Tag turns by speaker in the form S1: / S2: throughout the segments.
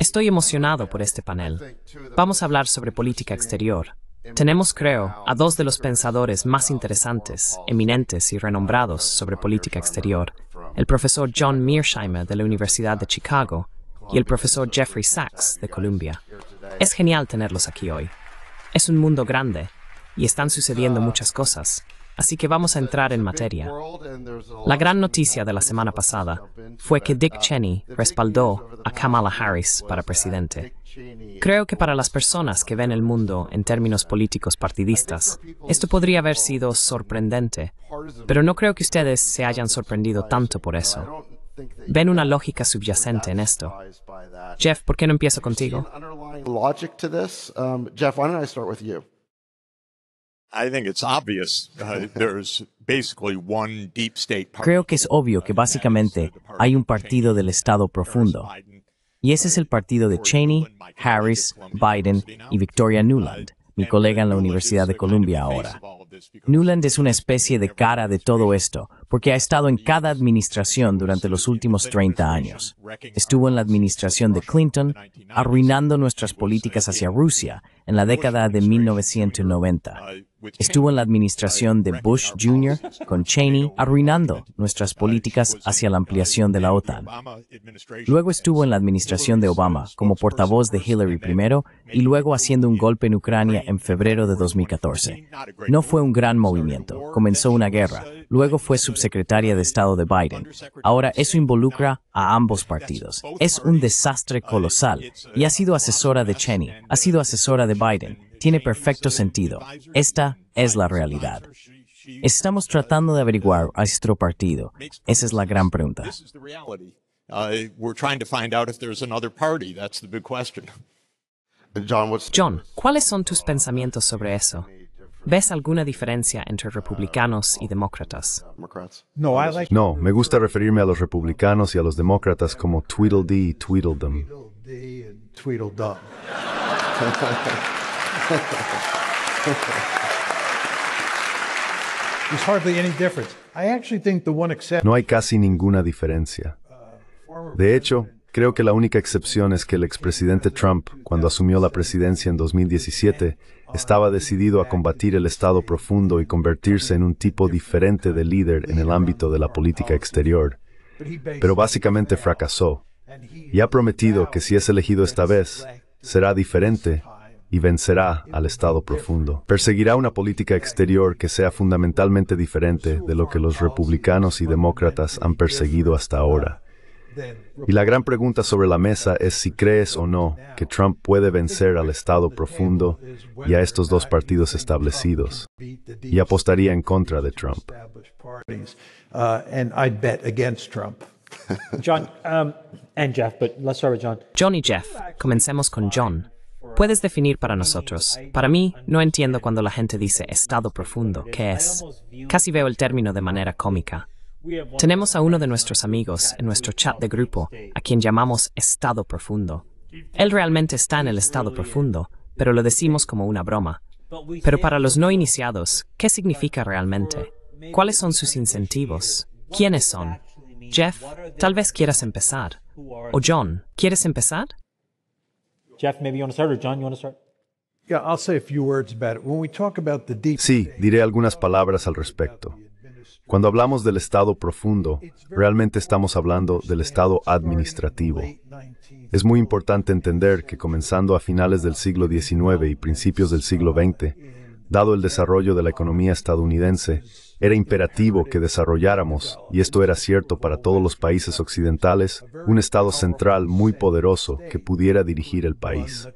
S1: Estoy emocionado por este panel. Vamos a hablar sobre política exterior. Tenemos, creo, a dos de los pensadores más interesantes, eminentes y renombrados sobre política exterior, el profesor John Mearsheimer de la Universidad de Chicago y el profesor Jeffrey Sachs de Columbia. Es genial tenerlos aquí hoy. Es un mundo grande y están sucediendo muchas cosas. Así que vamos a entrar en materia. La gran noticia de la semana pasada fue que Dick Cheney respaldó a Kamala Harris para presidente. Creo que para las personas que ven el mundo en términos políticos partidistas, esto podría haber sido sorprendente, pero no creo que ustedes se hayan sorprendido tanto por eso. Ven una lógica subyacente en esto. Jeff, ¿por qué no empiezo contigo?
S2: Jeff,
S3: Creo que es obvio que uh, básicamente hay un partido del Estado profundo. Y ese es el partido de Cheney, Harris, Biden y Victoria Nuland, mi colega en la Universidad de Columbia ahora. Nuland es una especie de cara de todo esto, porque ha estado en cada administración durante los últimos 30 años. Estuvo en la administración de Clinton, arruinando nuestras políticas hacia Rusia en la década de 1990. Estuvo en la administración de Bush Jr. con Cheney, arruinando nuestras políticas hacia la ampliación de la OTAN. Luego estuvo en la administración de Obama como portavoz de Hillary primero y luego haciendo un golpe en Ucrania en febrero de 2014. No fue un gran movimiento. Comenzó una guerra. Luego fue subsistente secretaria de Estado de Biden. Ahora eso involucra a ambos partidos. Es un desastre colosal y ha sido asesora de Cheney, ha sido asesora de Biden. Tiene perfecto sentido. Esta es la realidad. Estamos tratando de averiguar a nuestro partido. Esa es la gran pregunta.
S2: John,
S1: ¿cuáles son tus pensamientos sobre eso? ¿Ves alguna diferencia entre republicanos y demócratas?
S4: No,
S5: me gusta referirme a los republicanos y a los demócratas como Tweedledee y Tweedledum.
S4: No
S5: hay casi ninguna diferencia. De hecho, creo que la única excepción es que el expresidente Trump, cuando asumió la presidencia en 2017, estaba decidido a combatir el Estado profundo y convertirse en un tipo diferente de líder en el ámbito de la política exterior. Pero básicamente fracasó y ha prometido que si es elegido esta vez, será diferente y vencerá al Estado profundo. Perseguirá una política exterior que sea fundamentalmente diferente de lo que los republicanos y demócratas han perseguido hasta ahora. Y la gran pregunta sobre la mesa es si crees o no que Trump puede vencer al Estado profundo y a estos dos partidos establecidos. Y apostaría en contra de Trump.
S1: John y Jeff, comencemos con John. Puedes definir para nosotros. Para mí, no entiendo cuando la gente dice estado profundo, ¿qué es? Casi veo el término de manera cómica. Tenemos a uno de nuestros amigos en nuestro chat de grupo, a quien llamamos estado profundo. Él realmente está en el estado profundo, pero lo decimos como una broma. Pero para los no iniciados, ¿qué significa realmente? ¿Cuáles son sus incentivos? ¿Quiénes son?
S2: Jeff, tal vez
S1: quieras empezar. O John, ¿quieres empezar?
S2: Jeff, John,
S5: Sí, diré algunas palabras al respecto. Cuando hablamos del estado profundo, realmente estamos hablando del estado administrativo. Es muy importante entender que comenzando a finales del siglo XIX y principios del siglo XX, dado el desarrollo de la economía estadounidense, era imperativo que desarrolláramos, y esto era cierto para todos los países occidentales, un Estado central muy poderoso que pudiera dirigir el país.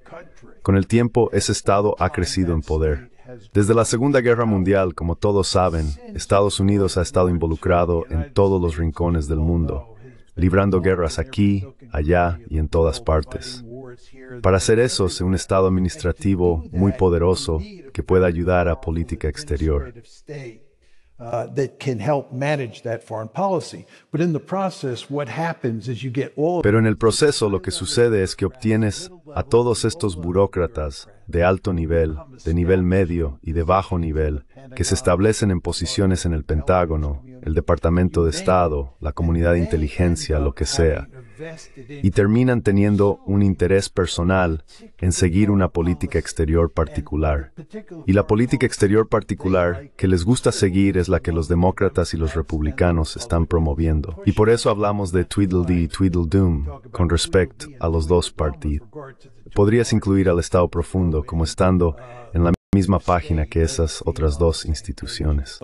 S5: Con el tiempo, ese Estado ha crecido en poder. Desde la Segunda Guerra Mundial, como todos saben, Estados Unidos ha estado involucrado en todos los rincones del mundo, librando guerras aquí, allá y en todas partes. Para hacer eso, es un Estado administrativo muy poderoso que pueda ayudar a política exterior
S4: can manage
S5: Pero en el proceso, lo que sucede es que obtienes a todos estos burócratas de alto nivel, de nivel medio y de bajo nivel, que se establecen en posiciones en el Pentágono, el Departamento de Estado, la comunidad de inteligencia, lo que sea, y terminan teniendo un interés personal en seguir una política exterior particular. Y la política exterior particular que les gusta seguir es la que los demócratas y los republicanos están promoviendo. Y por eso hablamos de Tweedledee y doom con respecto a los dos partidos. Podrías incluir al Estado profundo como estando en la misma página que esas otras dos instituciones.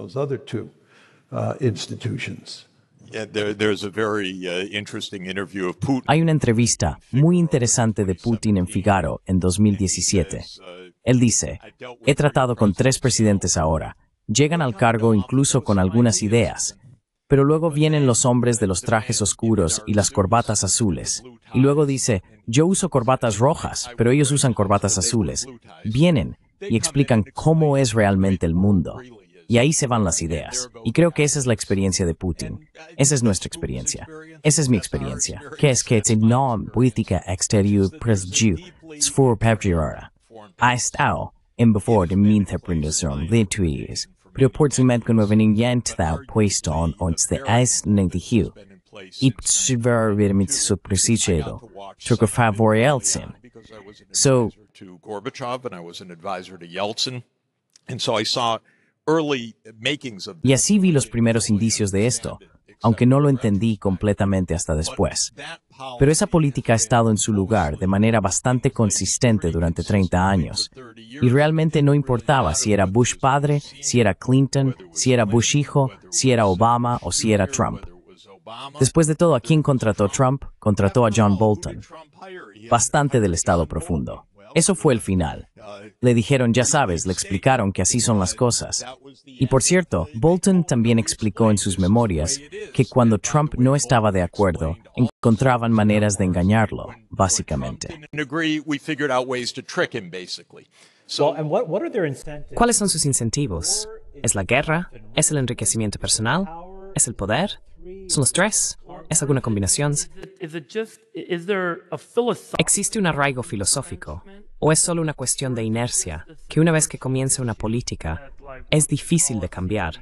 S3: Hay una entrevista muy interesante de Putin en Figaro en 2017. Él dice, he tratado con tres presidentes ahora. Llegan al cargo incluso con algunas ideas, pero luego vienen los hombres de los trajes oscuros y las corbatas azules. Y luego dice, yo uso corbatas rojas, pero ellos usan corbatas azules. Vienen y explican cómo es realmente el mundo. Y ahí se van las ideas. Y creo que esa es la experiencia de Putin. Esa es nuestra experiencia. Esa es mi experiencia. Que es que no política exterior presju svårpatriara ha estado en before de mi interpretación de tu Pero por su cuando kunde vara jämt där puesto on ons de es negligio. I psvar vid mitt suppresicedo. Trycka Yeltsin. So,
S2: to Gorbachev and I was an advisor to Yeltsin. And so I saw
S3: y así vi los primeros indicios de esto, aunque no lo entendí completamente hasta después. Pero esa política ha estado en su lugar de manera bastante consistente durante 30 años. Y realmente no importaba si era Bush padre, si era Clinton, si era Bush hijo, si era Obama o si era Trump. Después de todo, ¿a quién contrató Trump? Contrató a John Bolton, bastante del Estado profundo. Eso fue el final. Le dijeron, ya sabes, le explicaron que así son las cosas. Y por cierto, Bolton también explicó en sus memorias que cuando Trump no estaba de acuerdo, encontraban maneras de engañarlo, básicamente. ¿Cuáles son sus incentivos? ¿Es la guerra? ¿Es el
S1: enriquecimiento personal? ¿Es el poder? ¿Son los tres? ¿Es alguna combinación? ¿Existe un arraigo filosófico? ¿O es solo una cuestión de inercia, que una vez que comienza una política, es difícil de cambiar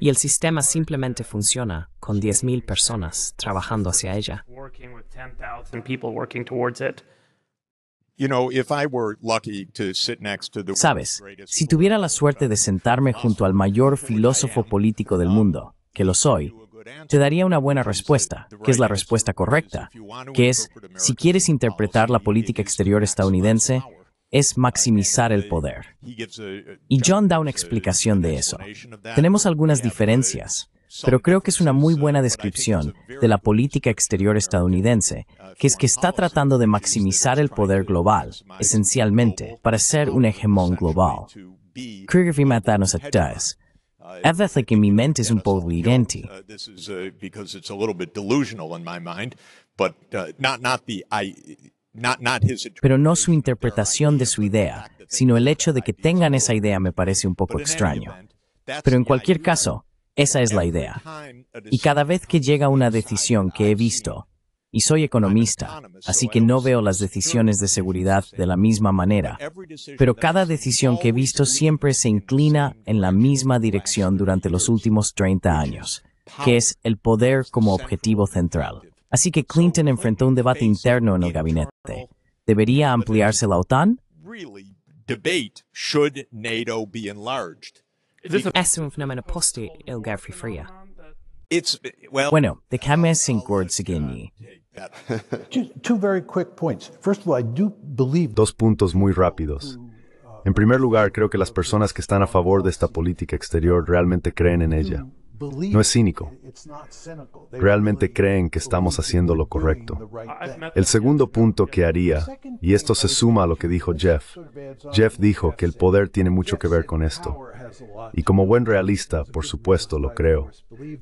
S1: y el sistema simplemente funciona con 10.000 personas trabajando hacia ella?
S2: Sabes,
S3: si tuviera la suerte de sentarme junto al mayor filósofo político del mundo, que lo soy, te daría una buena respuesta, que es la respuesta correcta, que es, si quieres interpretar la política exterior estadounidense, es maximizar el poder. Y John da una explicación de eso. Tenemos algunas diferencias, pero creo que es una muy buena descripción de la política exterior estadounidense, que es que está tratando de maximizar el poder global, esencialmente, para ser un hegemón global. Uh, uh, a veces que mi mente es un poco hiriente. Pero no su interpretación de su idea, sino el hecho de que tengan esa idea me parece un poco extraño. Pero en cualquier caso, esa es la idea. Y cada vez que llega una decisión que he visto, y soy economista, así que no veo las decisiones de seguridad de la misma manera, pero cada decisión que he visto siempre se inclina en la misma dirección durante los últimos 30 años, que es el poder como objetivo central. Así que Clinton enfrentó un debate interno en el gabinete. ¿Debería ampliarse la OTAN?
S2: Es un fenómeno
S3: el Bueno, de Dos puntos muy rápidos.
S5: En primer lugar, creo que las personas que están a favor de esta política exterior realmente creen en ella. No es cínico. Realmente creen que estamos haciendo lo correcto. El segundo punto que haría, y esto se suma a lo que dijo Jeff, Jeff dijo que el poder tiene mucho que ver con esto. Y como buen realista, por supuesto, lo creo.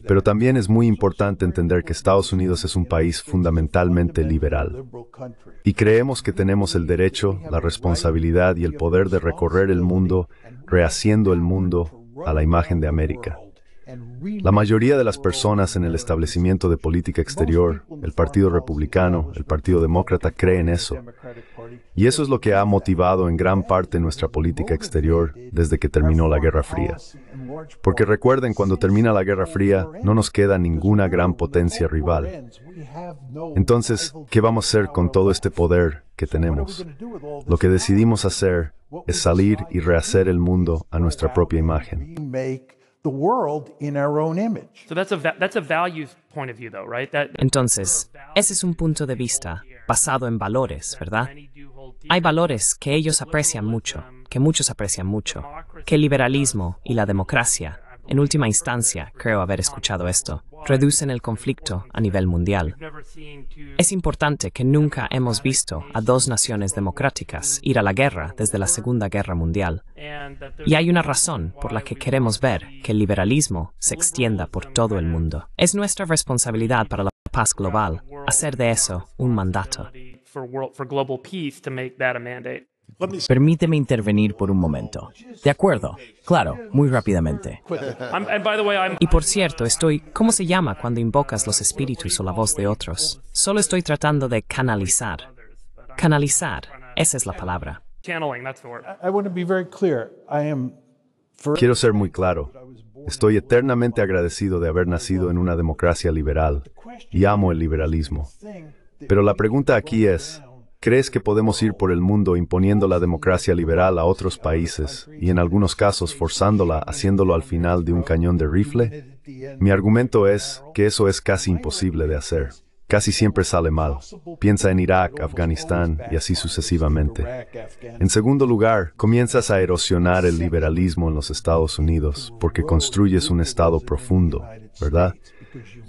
S5: Pero también es muy importante entender que Estados Unidos es un país fundamentalmente liberal. Y creemos que tenemos el derecho, la responsabilidad y el poder de recorrer el mundo, rehaciendo el mundo a la imagen de América. La mayoría de las personas en el establecimiento de política exterior, el Partido Republicano, el Partido Demócrata, creen eso. Y eso es lo que ha motivado en gran parte nuestra política exterior desde que terminó la Guerra Fría. Porque recuerden, cuando termina la Guerra Fría, no nos queda ninguna gran potencia rival. Entonces, ¿qué vamos a hacer con todo este poder que tenemos? Lo que decidimos hacer es salir y rehacer el mundo a nuestra propia imagen. Entonces,
S6: ese
S1: es un punto de vista basado en valores, ¿verdad? Hay valores que ellos aprecian mucho, um, que muchos aprecian mucho, que el liberalismo y la democracia en última instancia, creo haber escuchado esto, reducen el conflicto a nivel mundial. Es importante que nunca hemos visto a dos naciones democráticas ir a la guerra desde la Segunda Guerra Mundial. Y hay una razón por la que queremos ver que el liberalismo se extienda por todo el mundo. Es nuestra responsabilidad para la paz global hacer de eso
S3: un mandato. Permíteme intervenir por un momento. De acuerdo, claro, muy rápidamente.
S1: Y por cierto, estoy, ¿cómo se llama cuando invocas los espíritus o la voz de otros? Solo estoy tratando de canalizar. Canalizar, esa es la palabra.
S5: Quiero ser muy claro. Estoy eternamente agradecido de haber nacido en una democracia liberal y amo el liberalismo. Pero la pregunta aquí es, ¿Crees que podemos ir por el mundo imponiendo la democracia liberal a otros países y en algunos casos forzándola haciéndolo al final de un cañón de rifle? Mi argumento es que eso es casi imposible de hacer. Casi siempre sale mal. Piensa en Irak, Afganistán y así sucesivamente. En segundo lugar, comienzas a erosionar el liberalismo en los Estados Unidos porque construyes un Estado profundo, ¿verdad?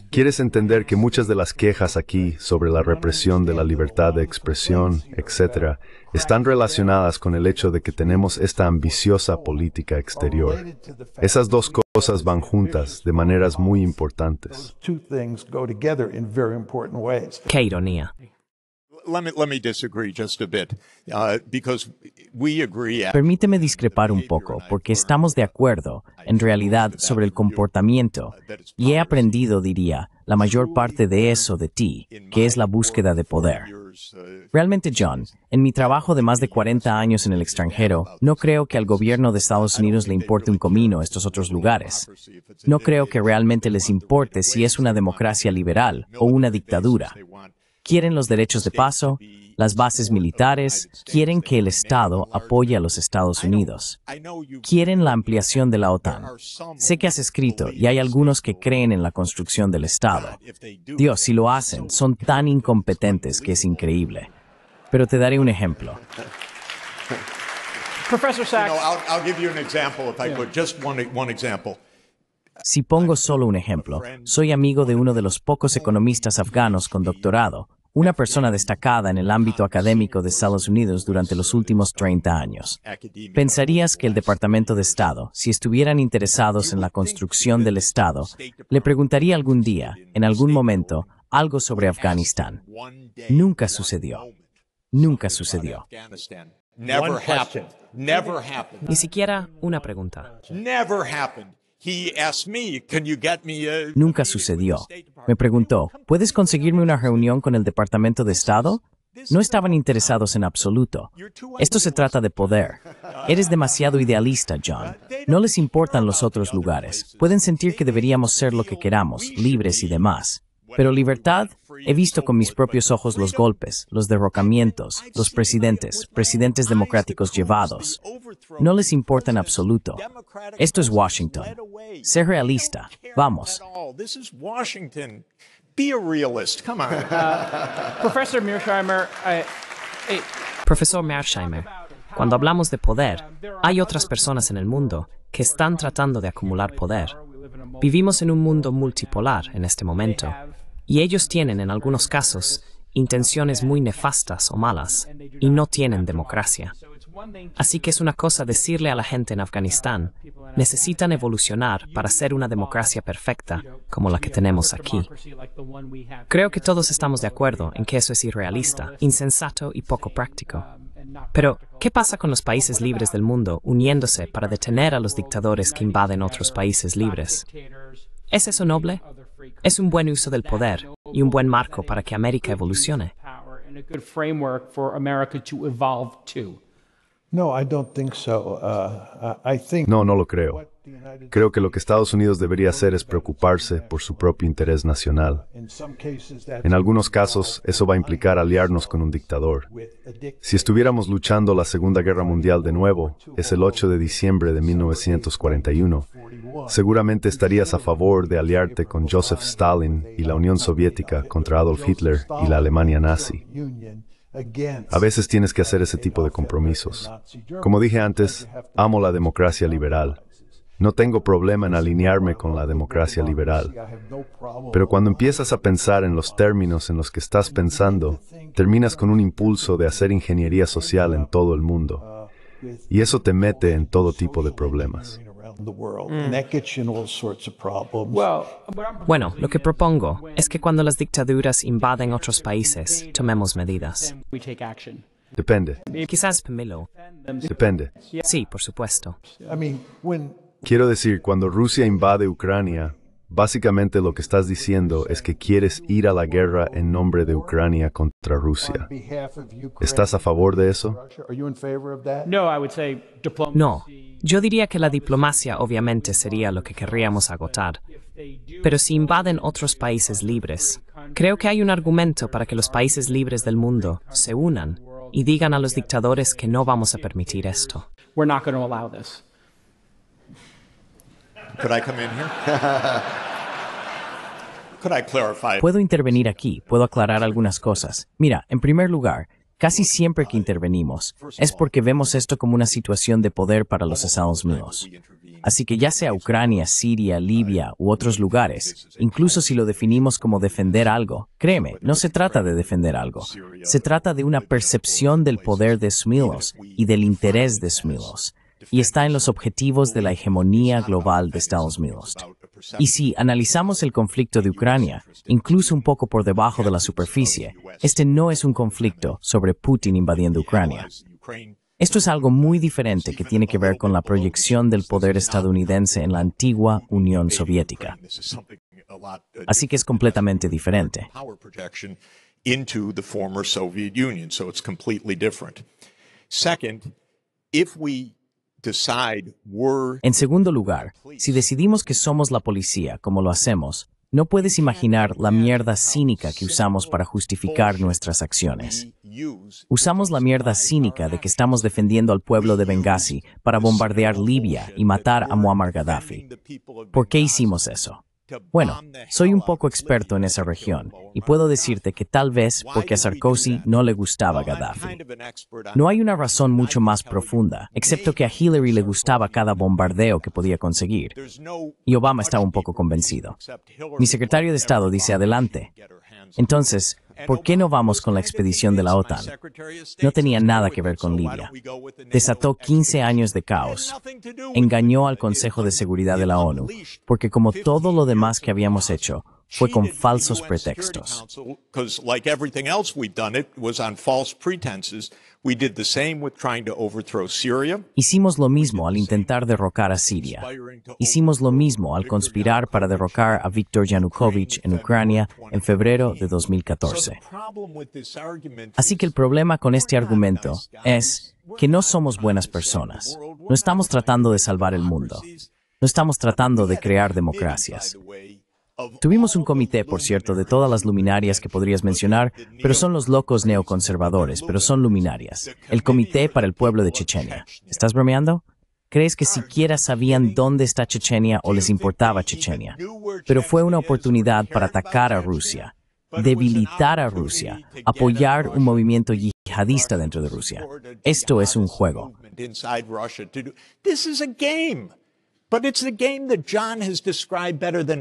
S5: Quieres entender que muchas de las quejas aquí sobre la represión de la libertad de expresión, etc., están relacionadas con el hecho de que tenemos esta ambiciosa política exterior. Esas dos cosas van juntas de maneras muy importantes.
S4: Qué ironía.
S3: Permíteme discrepar un poco, porque estamos de acuerdo, en realidad, sobre el uh, comportamiento, y he aprendido, diría, la mayor parte de eso de ti, que es la búsqueda de poder. Uh, realmente, John, en mi trabajo de más de 40 años en el extranjero, no creo que al gobierno de Estados Unidos le importe un comino estos otros lugares. No creo que realmente les importe si es una democracia liberal o una dictadura quieren los derechos de paso, las bases militares, quieren que el Estado apoye a los Estados Unidos, quieren la ampliación de la OTAN. Sé que has escrito y hay algunos que creen en la construcción del Estado. Dios, si lo hacen, son tan incompetentes que es increíble. Pero te daré un ejemplo. Si pongo solo un ejemplo, soy amigo de uno de los pocos economistas afganos con doctorado una persona destacada en el ámbito académico de Estados Unidos durante los últimos 30 años. Pensarías que el Departamento de Estado, si estuvieran interesados en la construcción del Estado, le preguntaría algún día, en algún momento, algo sobre Afganistán. Nunca sucedió. Nunca sucedió.
S2: Ni siquiera una pregunta.
S3: Nunca sucedió. Me preguntó, ¿puedes conseguirme una reunión con el Departamento de Estado? No estaban interesados en absoluto. Esto se trata de poder. Eres demasiado idealista, John. No les importan los otros lugares. Pueden sentir que deberíamos ser lo que queramos, libres y demás. Pero libertad, he visto con mis propios ojos los golpes, los derrocamientos, los presidentes, presidentes democráticos llevados. No les importa en absoluto. Esto es Washington. Sé realista. Vamos.
S2: Profesor Mearsheimer,
S1: Mearsheimer, cuando hablamos de poder, hay otras personas en el mundo que están tratando de acumular poder. Vivimos en un mundo multipolar en este momento y ellos tienen, en algunos casos, intenciones muy nefastas o malas, y no tienen democracia. Así que es una cosa decirle a la gente en Afganistán, necesitan evolucionar para ser una democracia perfecta como la que tenemos aquí. Creo que todos estamos de acuerdo en que eso es irrealista, insensato y poco práctico. Pero, ¿qué pasa con los países libres del mundo uniéndose para detener a los dictadores que invaden otros países libres? ¿Es eso noble? Es un buen uso del poder y un buen marco para que América evolucione.
S4: No, uh,
S5: no lo creo. Creo que lo que Estados Unidos debería hacer es preocuparse por su propio interés nacional. En algunos casos, eso va a implicar aliarnos con un dictador. Si estuviéramos luchando la Segunda Guerra Mundial de nuevo, es el 8 de diciembre de 1941, seguramente estarías a favor de aliarte con Joseph Stalin y la Unión Soviética contra Adolf Hitler y la Alemania nazi. A veces tienes que hacer ese tipo de compromisos. Como dije antes, amo la democracia liberal. No tengo problema en alinearme con la democracia liberal. Pero cuando empiezas a pensar en los términos en los que estás pensando, terminas con un impulso de hacer ingeniería social en todo el mundo. Y eso te mete en todo tipo de problemas.
S4: Mm.
S1: Bueno, lo que propongo es que cuando las dictaduras invaden otros países,
S5: tomemos medidas. Depende.
S1: Quizás, Pamelo. Depende. Sí, por supuesto.
S5: Quiero decir, cuando Rusia invade Ucrania, básicamente lo que estás diciendo es que quieres ir a la guerra en nombre de Ucrania contra Rusia. ¿Estás a favor de eso?
S1: No, yo diría que la diplomacia obviamente sería lo que querríamos agotar. Pero si invaden otros países libres, creo que hay un argumento para que los países libres del mundo se unan y digan a los dictadores que no vamos a permitir esto.
S3: Puedo intervenir aquí, puedo aclarar algunas cosas. Mira, en primer lugar, Casi siempre que intervenimos es porque vemos esto como una situación de poder para los Estados Unidos. Así que ya sea Ucrania, Siria, Libia u otros lugares, incluso si lo definimos como defender algo, créeme, no se trata de defender algo. Se trata de una percepción del poder de Smilos y del interés de Smilos y está en los objetivos de la hegemonía global de Estados Unidos. Y si analizamos el conflicto de Ucrania, incluso un poco por debajo de la superficie, este no es un conflicto sobre Putin invadiendo Ucrania. Esto es algo muy diferente que tiene que ver con la proyección del poder estadounidense en la antigua Unión Soviética. Así que es completamente diferente.
S2: Second, if
S3: en segundo lugar, si decidimos que somos la policía, como lo hacemos, no puedes imaginar la mierda cínica que usamos para justificar nuestras acciones. Usamos la mierda cínica de que estamos defendiendo al pueblo de Benghazi para bombardear Libia y matar a Muammar Gaddafi. ¿Por qué hicimos eso? Bueno, soy un poco experto en esa región y puedo decirte que tal vez porque a Sarkozy no le gustaba Gaddafi. No hay una razón mucho más profunda, excepto que a Hillary le gustaba cada bombardeo que podía conseguir. Y Obama estaba un poco convencido. Mi secretario de Estado dice adelante. Entonces, ¿por qué no vamos con la expedición de la OTAN? No tenía nada que ver con Libia. Desató 15 años de caos. Engañó al Consejo de Seguridad de la ONU, porque como todo lo demás que habíamos hecho, fue con falsos pretextos. Hicimos lo mismo al intentar derrocar a Siria. Hicimos lo mismo al conspirar para derrocar a Viktor Yanukovych en Ucrania en febrero de 2014. Así que el problema con este argumento es que no somos buenas personas. No estamos tratando de salvar el mundo. No estamos tratando de crear democracias. Tuvimos un comité, por cierto, de todas las luminarias que podrías mencionar, pero son los locos neoconservadores, pero son luminarias. El Comité para el Pueblo de Chechenia. ¿Estás bromeando? ¿Crees que siquiera sabían dónde está Chechenia o les importaba Chechenia? Pero fue una oportunidad para atacar a Rusia, debilitar a Rusia, apoyar un movimiento yihadista dentro de Rusia. Esto es un juego.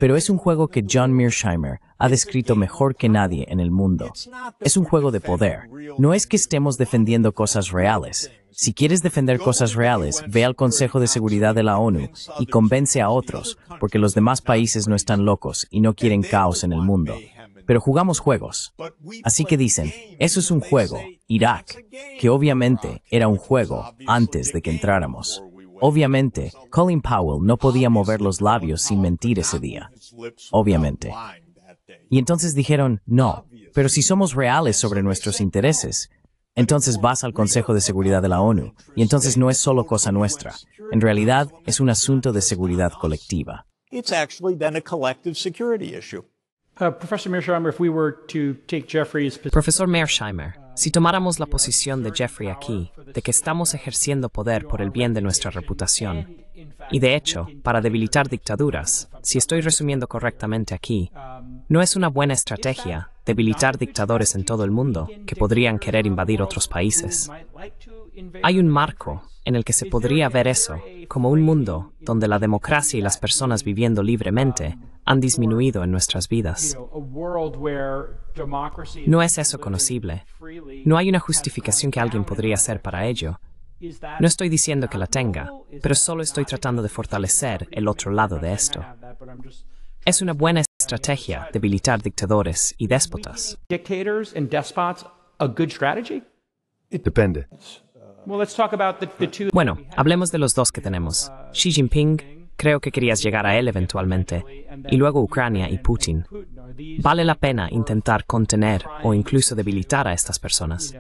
S3: Pero es un juego que John Mearsheimer ha descrito mejor que nadie en el mundo. Es un juego de poder. No es que estemos defendiendo cosas reales. Si quieres defender cosas reales, ve al Consejo de Seguridad de la ONU y convence a otros, porque los demás países no están locos y no quieren caos en el mundo. Pero jugamos juegos. Así que dicen, eso es un juego, Irak, que obviamente era un juego antes de que entráramos. Obviamente, Colin Powell no podía mover los labios sin mentir ese día.
S2: Obviamente.
S3: Y entonces dijeron, no, pero si somos reales sobre nuestros intereses, entonces vas al Consejo de Seguridad de la ONU, y entonces no es solo cosa nuestra. En realidad, es un asunto de seguridad colectiva.
S2: Profesor actually uh, Professor Mearsheimer, if we were to take Jeffrey's
S3: Professor
S1: Mearsheimer, si tomáramos la posición de Jeffrey aquí, de que estamos ejerciendo poder por el bien de nuestra reputación, y de hecho, para debilitar dictaduras, si estoy resumiendo correctamente aquí, no es una buena estrategia debilitar dictadores en todo el mundo que podrían querer invadir otros países. Hay un marco en el que se podría ver eso como un mundo donde la democracia y las personas viviendo libremente han disminuido en nuestras vidas. No es eso conocible. No hay una justificación que alguien podría hacer para ello. No estoy diciendo que la tenga, pero solo estoy tratando de fortalecer el otro lado de esto. Es una buena estrategia debilitar dictadores y déspotas. Depende. Bueno, hablemos de los dos que tenemos, uh, Xi Jinping Creo que querías llegar a él eventualmente, y luego Ucrania y Putin. Vale la pena intentar contener o incluso debilitar a estas personas.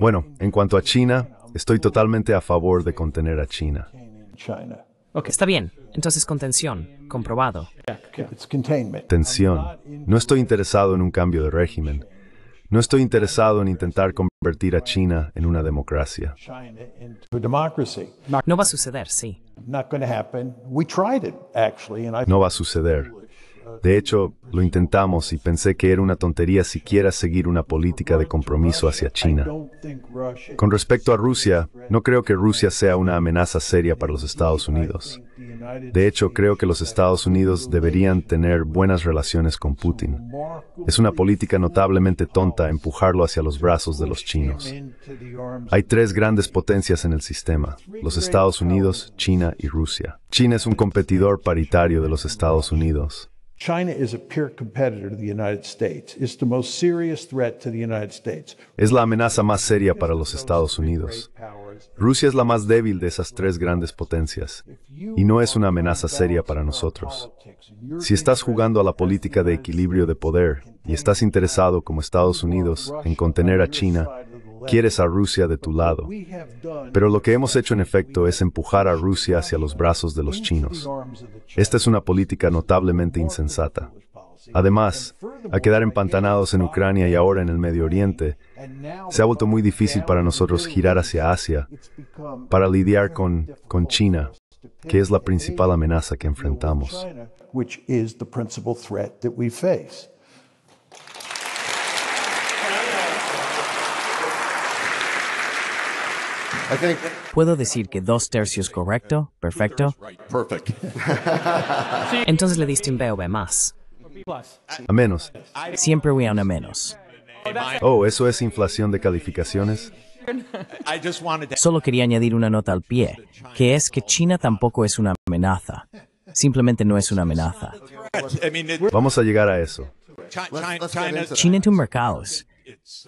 S6: Bueno,
S5: en cuanto a China, estoy totalmente a favor de contener a China.
S1: Está bien, entonces contención, comprobado.
S5: Tensión. No estoy interesado en un cambio de régimen. No estoy interesado en intentar convertir a China en una democracia.
S4: No va a suceder, sí. No va
S5: a suceder. De hecho, lo intentamos y pensé que era una tontería siquiera seguir una política de compromiso hacia China. Con respecto a Rusia, no creo que Rusia sea una amenaza seria para los Estados Unidos. De hecho, creo que los Estados Unidos deberían tener buenas relaciones con Putin. Es una política notablemente tonta empujarlo hacia los brazos de los chinos. Hay tres grandes potencias en el sistema, los Estados Unidos, China y Rusia. China es un competidor paritario de los Estados Unidos. China Es la amenaza más seria para los Estados Unidos. Rusia es la más débil de esas tres grandes potencias y no es una amenaza seria para nosotros. Si estás jugando a la política de equilibrio de poder y estás interesado como Estados Unidos en contener a China, Quieres a Rusia de tu lado. Pero lo que hemos hecho en efecto es empujar a Rusia hacia los brazos de los chinos. Esta es una política notablemente insensata. Además, a quedar empantanados en Ucrania y ahora en el Medio Oriente, se ha vuelto muy difícil para nosotros girar hacia Asia para lidiar con, con China, que es la principal amenaza que
S4: enfrentamos.
S3: Puedo decir que dos tercios correcto, perfecto. Perfect. Entonces le diste un B o B más.
S2: A menos. Siempre
S3: voy a una menos.
S2: Oh,
S5: ¿eso es
S3: inflación de calificaciones? Solo quería añadir una nota al pie, que es que China tampoco es una amenaza. Simplemente no es una amenaza.
S5: Vamos a llegar a eso.
S3: China tiene mercados.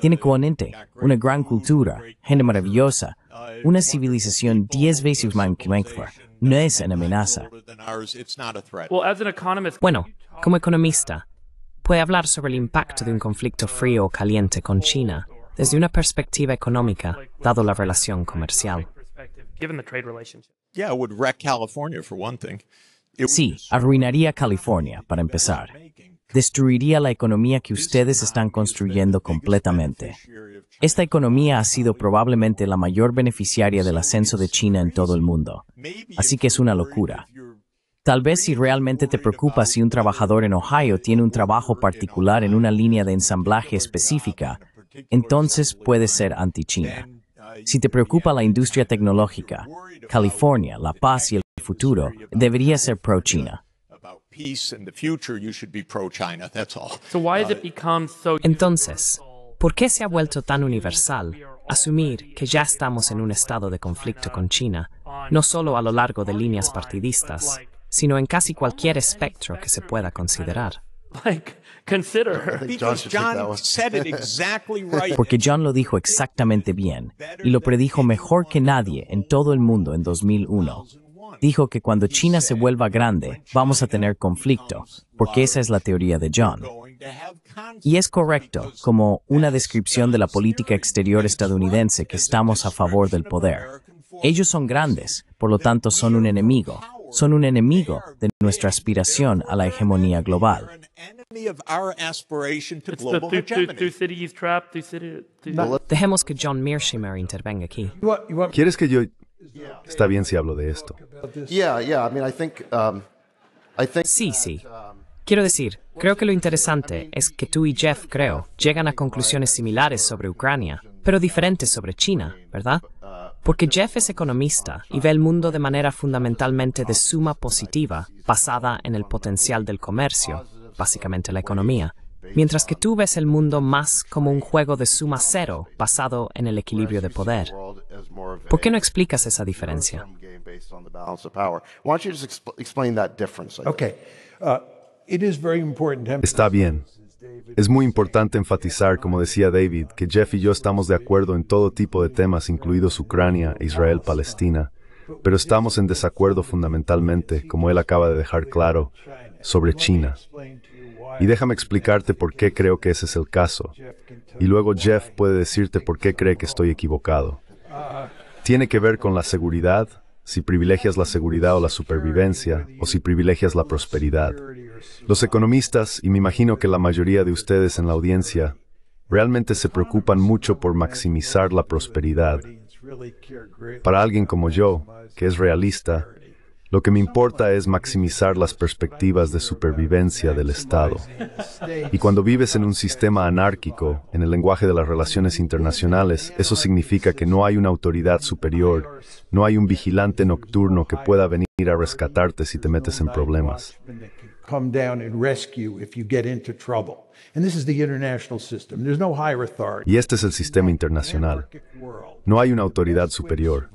S3: Tiene componente, una gran cultura, gente maravillosa, una civilización diez veces más mayor no es una amenaza. Bueno, como economista, puede hablar sobre el impacto de un
S1: conflicto frío o caliente con China desde una perspectiva económica, dado la relación
S3: comercial. Sí, arruinaría California, para empezar destruiría la economía que ustedes están construyendo completamente. Esta economía ha sido probablemente la mayor beneficiaria del ascenso de China en todo el mundo, así que es una locura. Tal vez si realmente te preocupa si un trabajador en Ohio tiene un trabajo particular en una línea de ensamblaje específica, entonces puede ser anti-China. Si te preocupa la industria tecnológica, California, la paz y el futuro, debería ser
S2: pro-China.
S1: Entonces, ¿por qué se ha vuelto tan universal asumir que ya estamos en un estado de conflicto con China, no solo a lo largo de líneas partidistas, sino en
S3: casi cualquier espectro que se pueda considerar? Porque John lo dijo exactamente bien y lo predijo mejor que nadie en todo el mundo en 2001 dijo que cuando China se vuelva grande, vamos a tener conflicto, porque esa es la teoría de John. Y es correcto, como una descripción de la política exterior estadounidense que estamos a favor del poder. Ellos son grandes, por lo tanto son un enemigo, son un enemigo de nuestra aspiración a la hegemonía global.
S1: Dejemos que John Mearsheimer intervenga aquí.
S5: ¿Quieres que yo Está bien si hablo de esto.
S1: Sí, sí. Quiero decir, creo que lo interesante es que tú y Jeff, creo, llegan a conclusiones similares sobre Ucrania, pero diferentes sobre China, ¿verdad? Porque Jeff es economista y ve el mundo de manera fundamentalmente de suma positiva, basada en el potencial del comercio, básicamente la economía, mientras que tú ves el mundo más como un juego de suma cero basado en el equilibrio de poder. ¿Por qué no explicas esa diferencia?
S4: Uh, Está bien.
S5: Es muy importante enfatizar, como decía David, que Jeff y yo estamos de acuerdo en todo tipo de temas, incluidos Ucrania, Israel, Palestina, pero estamos en desacuerdo fundamentalmente, como él acaba de dejar claro, sobre China. Y déjame explicarte por qué creo que ese es el caso. Y luego Jeff puede decirte por qué cree que estoy equivocado. Tiene que ver con la seguridad, si privilegias la seguridad o la supervivencia, o si privilegias la prosperidad. Los economistas, y me imagino que la mayoría de ustedes en la audiencia, realmente se preocupan mucho por maximizar la prosperidad. Para alguien como yo, que es realista, lo que me importa es maximizar las perspectivas de supervivencia del Estado. Y cuando vives en un sistema anárquico, en el lenguaje de las relaciones internacionales, eso significa que no hay una autoridad superior, no hay un vigilante nocturno que pueda venir a rescatarte si te metes en problemas. Y este es el sistema internacional. No hay una autoridad superior.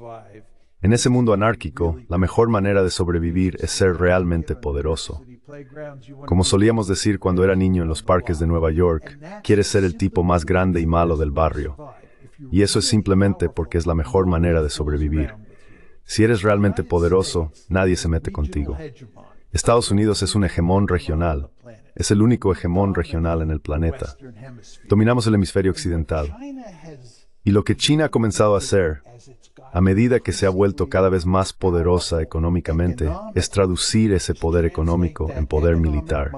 S5: En ese mundo anárquico, la mejor manera de sobrevivir es ser realmente poderoso. Como solíamos decir cuando era niño en los parques de Nueva York, quieres ser el tipo más grande y malo del barrio. Y eso es simplemente porque es la mejor manera de sobrevivir. Si eres realmente poderoso, nadie se mete contigo. Estados Unidos es un hegemón regional. Es el único hegemón regional en el planeta. Dominamos el hemisferio occidental. Y lo que China ha comenzado a hacer a medida que se ha vuelto cada vez más poderosa económicamente, es traducir ese poder económico en poder militar.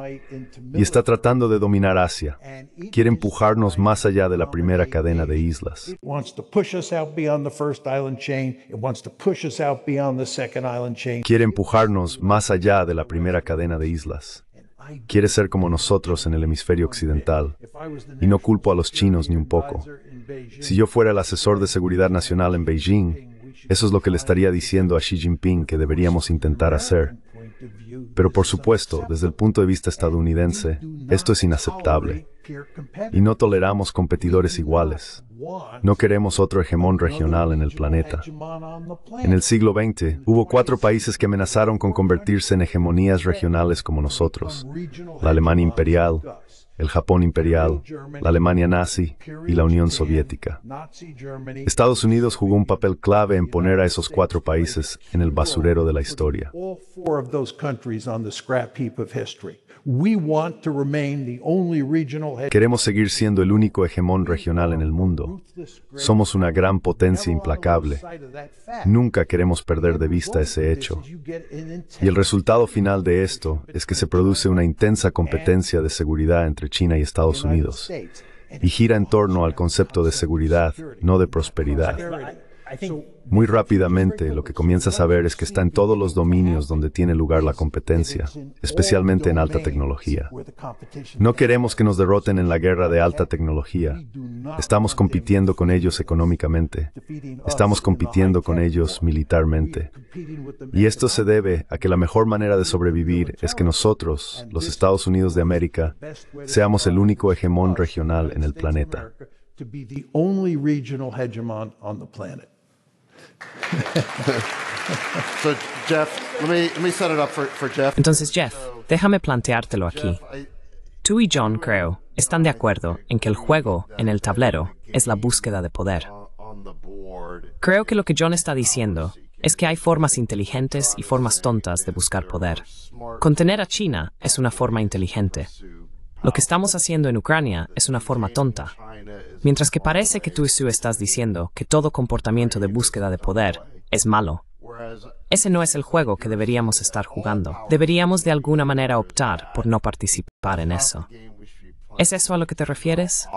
S5: Y está tratando de dominar Asia. Quiere empujarnos más allá de la primera cadena de islas. Quiere empujarnos más allá de la primera cadena de islas. Quiere ser como nosotros en el hemisferio occidental. Y no culpo a los chinos ni un poco. Si yo fuera el asesor de seguridad nacional en Beijing, eso es lo que le estaría diciendo a Xi Jinping que deberíamos intentar hacer. Pero por supuesto, desde el punto de vista estadounidense, esto es inaceptable. Y no toleramos competidores iguales. No queremos otro hegemón regional en el planeta. En el siglo XX hubo cuatro países que amenazaron con convertirse en hegemonías regionales como nosotros.
S4: La Alemania imperial,
S5: el Japón imperial, la Alemania nazi y la Unión Soviética. Estados Unidos jugó un papel clave en poner a esos cuatro países en el basurero de la historia. Queremos seguir siendo el único hegemón regional en el mundo. Somos una gran potencia implacable. Nunca queremos perder de vista ese hecho. Y el resultado final de esto es que se produce una intensa competencia de seguridad entre China y Estados Unidos y gira en torno al concepto de seguridad, no de prosperidad. Muy rápidamente, lo que comienza a saber es que está en todos los dominios donde tiene lugar la competencia, especialmente en alta tecnología. No queremos que nos derroten en la guerra de alta tecnología. Estamos compitiendo con ellos económicamente. Estamos compitiendo con ellos militarmente. Y esto se debe a que la mejor manera de sobrevivir es que nosotros, los Estados Unidos de América, seamos el único hegemón regional en el planeta.
S1: Entonces, Jeff, déjame planteártelo aquí. Tú y John, creo, están de acuerdo en que el juego en el tablero es la búsqueda de poder. Creo que lo que John está diciendo es que hay formas inteligentes y formas tontas de buscar poder. Contener a China es una forma inteligente. Lo que estamos haciendo en Ucrania es una forma tonta. Mientras que parece que tú y Sue estás diciendo que todo comportamiento de búsqueda de poder es malo. Ese no es el juego que deberíamos estar jugando. Deberíamos de alguna manera optar por no participar en eso. ¿Es eso a lo que te refieres?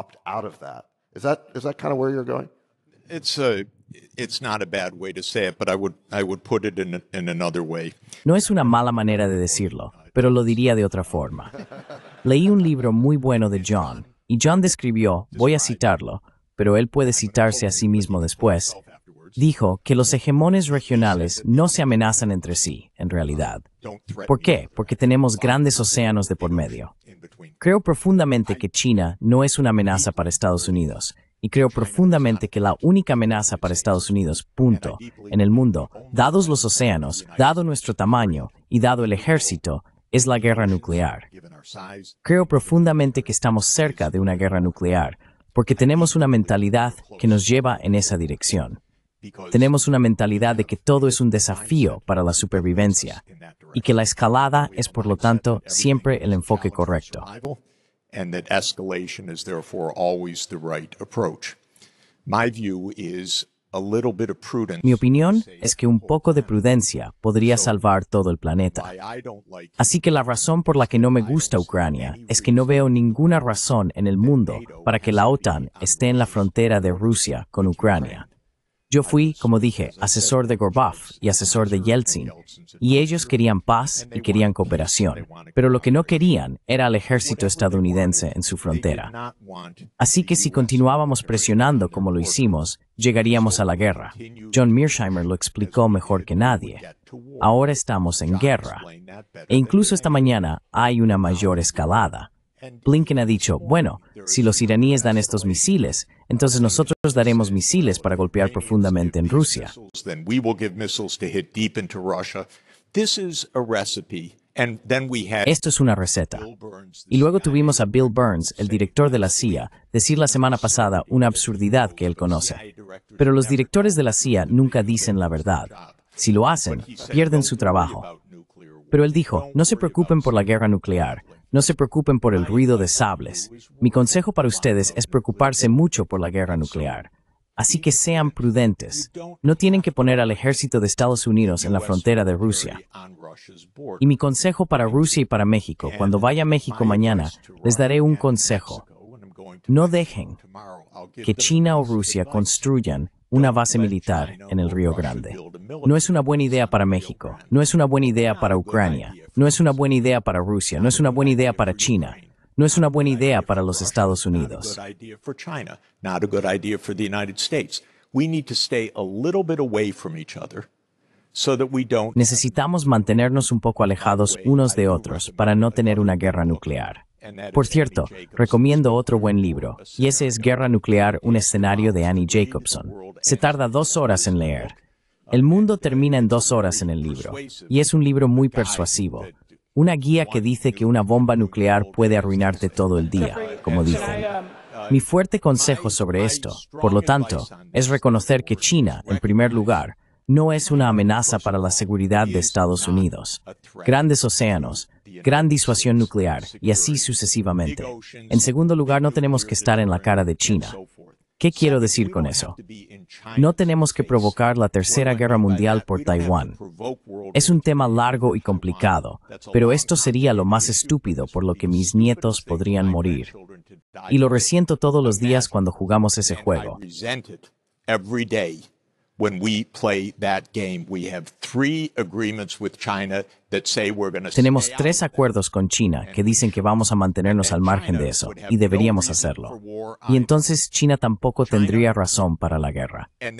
S3: No es una mala manera de decirlo, pero lo diría de otra forma. Leí un libro muy bueno de John y John describió, voy a citarlo, pero él puede citarse a sí mismo después, dijo que los hegemones regionales no se amenazan entre sí, en realidad. Uh, ¿Por qué? Porque tenemos grandes océanos de por medio. Creo profundamente que China no es una amenaza para Estados Unidos, y creo profundamente que la única amenaza para Estados Unidos, punto, en el mundo, dados los océanos, dado nuestro tamaño y dado el ejército, es la guerra nuclear. Creo profundamente que estamos cerca de una guerra nuclear porque tenemos una mentalidad que nos lleva en esa dirección. Tenemos una mentalidad de que todo es un desafío para la supervivencia y que la escalada es, por lo tanto, siempre el enfoque correcto. Mi opinión es que un poco de prudencia podría salvar todo el planeta. Así que la razón por la que no me gusta Ucrania es que no veo ninguna razón en el mundo para que la OTAN esté en la frontera de Rusia con Ucrania. Yo fui, como dije, asesor de Gorbachev y asesor de Yeltsin, y ellos querían paz y querían cooperación, pero lo que no querían era al ejército estadounidense en su frontera. Así que si continuábamos presionando como lo hicimos, llegaríamos a la guerra. John Mearsheimer lo explicó mejor que nadie. Ahora estamos en guerra. E incluso esta mañana hay una mayor escalada. Blinken ha dicho, bueno, si los iraníes dan estos misiles, entonces nosotros daremos misiles para golpear profundamente en Rusia. Esto es una receta. Y luego tuvimos a Bill Burns, el director de la CIA, decir la semana pasada una absurdidad que él conoce. Pero los directores de la CIA nunca dicen la verdad. Si lo hacen, pierden su trabajo. Pero él dijo, no se preocupen por la guerra nuclear, no se preocupen por el ruido de sables. Mi consejo para ustedes es preocuparse mucho por la guerra nuclear. Así que sean prudentes. No tienen que poner al ejército de Estados Unidos en la frontera de Rusia. Y mi consejo para Rusia y para México, cuando vaya a México mañana, les daré un consejo. No dejen que China o Rusia construyan una base militar en el Río Grande. No es una buena idea para México, no es una buena idea para Ucrania, no es una buena idea para Rusia, no es una buena idea para China, no es una buena idea para los Estados Unidos. Necesitamos mantenernos un poco alejados unos de otros para no tener una guerra nuclear. Por cierto, recomiendo otro buen libro, y ese es Guerra Nuclear, un escenario de Annie Jacobson. Se tarda dos horas en leer. El mundo termina en dos horas en el libro, y es un libro muy persuasivo. Una guía que dice que una bomba nuclear puede arruinarte todo el día, como dicen. Mi fuerte consejo sobre esto, por lo tanto, es reconocer que China, en primer lugar, no es una amenaza para la seguridad de Estados Unidos. Grandes océanos, gran disuasión nuclear y así sucesivamente. En segundo lugar, no tenemos que estar en la cara de China. ¿Qué quiero decir con eso? No tenemos que provocar la Tercera Guerra Mundial por Taiwán. Es un tema largo y complicado, pero esto sería lo más estúpido por lo que mis nietos podrían morir. Y lo resiento todos los días cuando jugamos ese juego
S2: when Tenemos
S3: tres acuerdos con China que dicen que vamos a mantenernos al margen de eso y deberíamos hacerlo. Y entonces China tampoco tendría razón para la guerra.
S2: En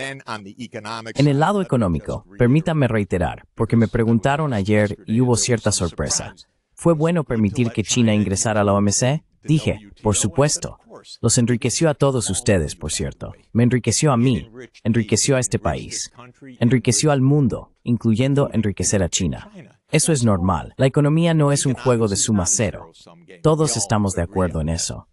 S2: el
S3: lado económico, permítame reiterar, porque me preguntaron ayer y hubo cierta sorpresa. ¿Fue bueno permitir que China ingresara a la OMC? Dije, por supuesto. Los enriqueció a todos ustedes, por cierto. Me enriqueció a mí, enriqueció a este país, enriqueció al mundo, incluyendo enriquecer a China. Eso es normal. La economía no es un juego de suma cero. Todos estamos de acuerdo en eso.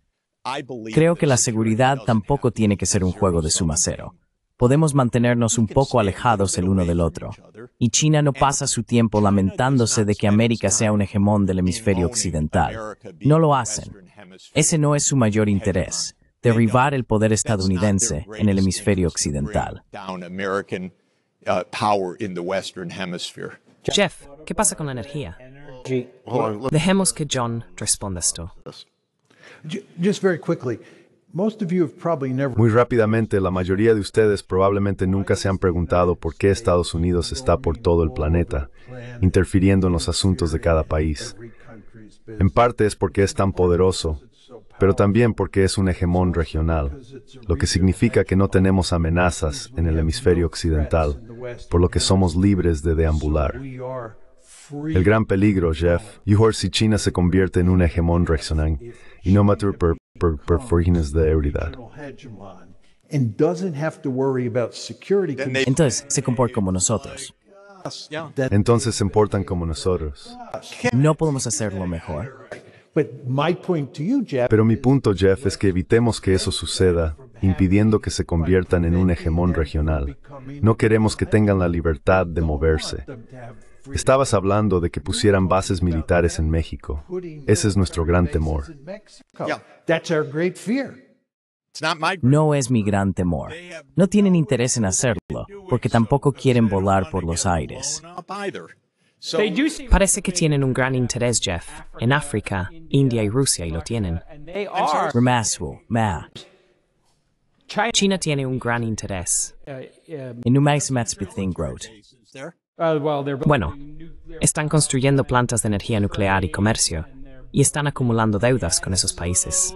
S3: Creo que la seguridad tampoco tiene que ser un juego de suma cero podemos mantenernos un poco alejados el uno del otro. Y China no pasa su tiempo lamentándose de que América sea un hegemón del hemisferio occidental. No lo hacen. Ese no es su mayor interés, derribar el poder estadounidense en el hemisferio occidental.
S2: Uh,
S1: Jeff, ¿qué pasa con la energía? Dejemos que John responda esto.
S5: Just very muy rápidamente, la mayoría de ustedes probablemente nunca se han preguntado por qué Estados Unidos está por todo el planeta, interfiriendo en los asuntos de cada país. En parte es porque es tan poderoso, pero también porque es un hegemón regional, lo que significa que no tenemos amenazas en el hemisferio occidental, por lo que somos libres de deambular. El gran peligro, Jeff, Yuhor si China se convierte en un hegemón regional, y no matter por, por de ebriedad.
S4: Entonces se
S5: comportan como nosotros. Entonces se comportan como nosotros. No
S3: podemos hacerlo mejor.
S5: Pero mi punto, Jeff, es que evitemos que eso suceda, impidiendo que se conviertan en un hegemón regional. No queremos que tengan la libertad de moverse. Estabas hablando de que pusieran bases militares
S3: en México. Ese es nuestro gran temor. No es mi gran temor. No tienen interés en hacerlo, porque tampoco quieren volar por los aires. Parece que tienen un gran
S1: interés, Jeff. En África, India y Rusia y lo tienen. China tiene un gran interés. Bueno, están construyendo plantas de energía
S3: nuclear y comercio y están acumulando deudas con esos países.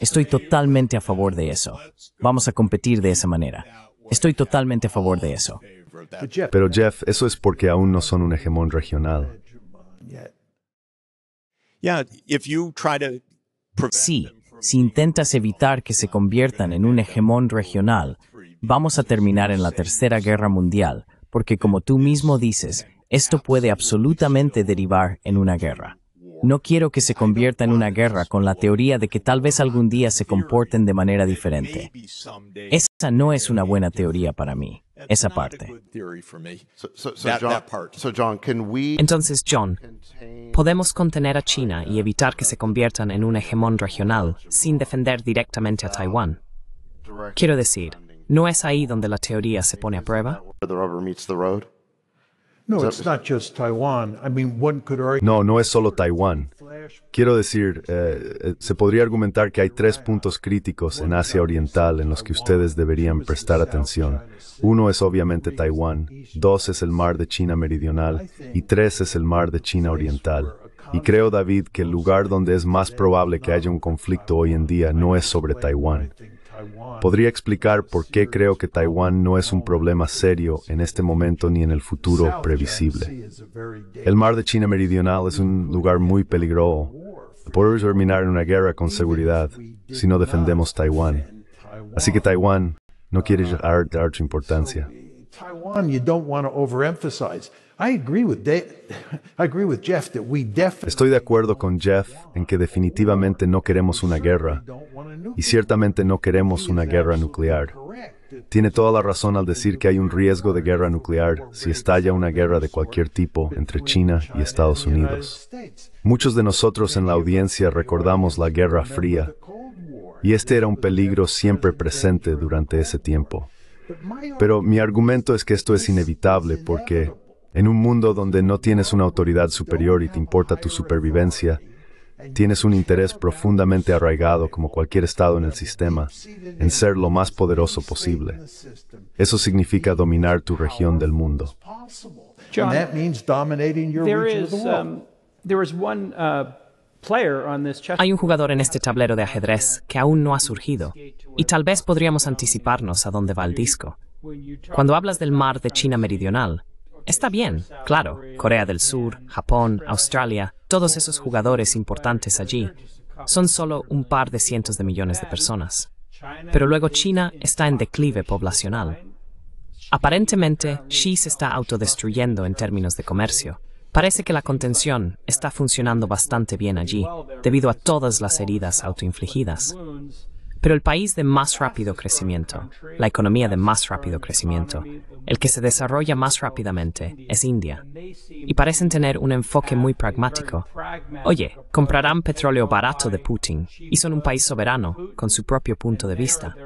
S3: Estoy totalmente a favor de eso. Vamos a competir de esa manera. Estoy totalmente a favor de eso. Pero
S5: Jeff, eso es porque aún no son un hegemón regional.
S3: Sí, si intentas evitar que se conviertan en un hegemón regional, vamos a terminar en la Tercera Guerra Mundial, porque como tú mismo dices, esto puede absolutamente derivar en una guerra. No quiero que se convierta en una guerra con la teoría de que tal vez algún día se comporten de manera diferente. Esa no es una buena teoría para mí, esa parte.
S2: Entonces, John,
S1: podemos contener a China y evitar que se conviertan en un hegemón regional sin defender directamente a Taiwán. Quiero decir, no es ahí donde la teoría se pone a prueba.
S4: No,
S6: no
S5: es solo Taiwán. Quiero decir, eh, eh, se podría argumentar que hay tres puntos críticos en Asia Oriental en los que ustedes deberían prestar atención. Uno es obviamente Taiwán, dos es el mar de China Meridional y tres es el mar de China Oriental. Y creo, David, que el lugar donde es más probable que haya un conflicto hoy en día no es sobre Taiwán, Podría explicar por qué creo que Taiwán no es un problema serio en este momento ni en el futuro previsible. El mar de China Meridional es un lugar muy peligroso. Podemos terminar en una guerra con seguridad si no defendemos Taiwán. Así que Taiwán no quiere dar, dar su importancia. Estoy de acuerdo con Jeff en que definitivamente no queremos una guerra y ciertamente no queremos una guerra nuclear. Tiene toda la razón al decir que hay un riesgo de guerra nuclear si estalla una guerra de cualquier tipo entre China y Estados Unidos. Muchos de nosotros en la audiencia recordamos la Guerra Fría y este era un peligro siempre presente durante ese tiempo. Pero mi argumento es que esto es inevitable porque en un mundo donde no tienes una autoridad superior y te importa tu supervivencia, tienes un interés profundamente arraigado como cualquier estado en el sistema, en ser lo más poderoso posible. Eso significa dominar tu región del mundo.
S4: John,
S1: hay un jugador en este tablero de ajedrez que aún no ha surgido, y tal vez podríamos anticiparnos a dónde va el disco. Cuando hablas del mar de China Meridional, Está bien, claro, Corea del Sur, Japón, Australia, todos esos jugadores importantes allí son solo un par de cientos de millones de personas. Pero luego China está en declive poblacional. Aparentemente, Xi se está autodestruyendo en términos de comercio. Parece que la contención está funcionando bastante bien allí, debido a todas las heridas autoinfligidas pero el país de más rápido crecimiento, la economía de más rápido crecimiento, el que se desarrolla más rápidamente, es India. Y parecen tener un enfoque muy pragmático. Oye, comprarán petróleo barato de Putin y son un país soberano, con su propio punto de vista.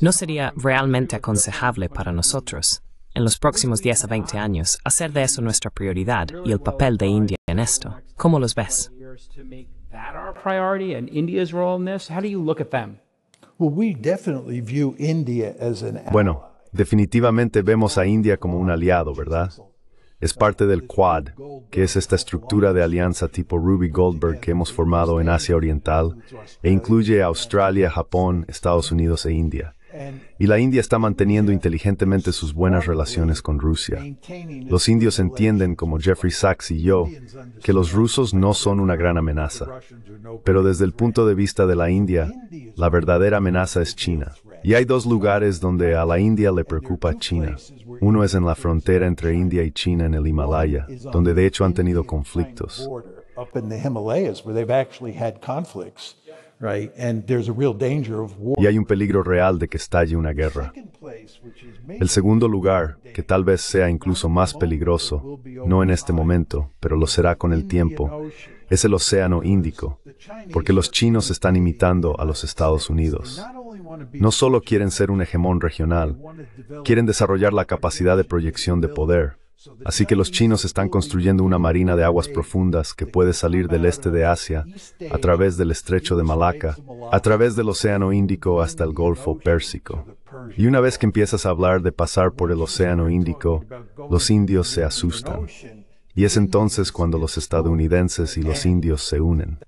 S1: ¿No sería realmente aconsejable para nosotros, en los próximos 10 a 20 años, hacer de eso nuestra prioridad y el papel de India en esto? ¿Cómo
S4: los ves?
S5: Bueno, definitivamente vemos a India como un aliado, ¿verdad? Es parte del Quad, que es esta estructura de alianza tipo Ruby Goldberg que hemos formado en Asia Oriental e incluye a Australia, Japón, Estados Unidos e India. Y la India está manteniendo inteligentemente sus buenas relaciones con Rusia. Los indios entienden, como Jeffrey Sachs y yo, que los rusos no son una gran amenaza. Pero desde el punto de vista de la India, la verdadera amenaza es China. Y hay dos lugares donde a la India le preocupa China. Uno es en la frontera entre India y China en el Himalaya, donde de hecho han tenido conflictos. Y hay un peligro real de que estalle una guerra. El segundo lugar, que tal vez sea incluso más peligroso, no en este momento, pero lo será con el tiempo, es el Océano Índico, porque los chinos están imitando a los Estados Unidos. No solo quieren ser un hegemón regional, quieren desarrollar la capacidad de proyección de poder Así que los chinos están construyendo una marina de aguas profundas que puede salir del este de Asia, a través del estrecho de Malaca, a través del Océano Índico hasta el Golfo Pérsico. Y una vez que empiezas a hablar de pasar por el Océano Índico, los indios se asustan. Y es entonces cuando los estadounidenses
S3: y los indios se unen.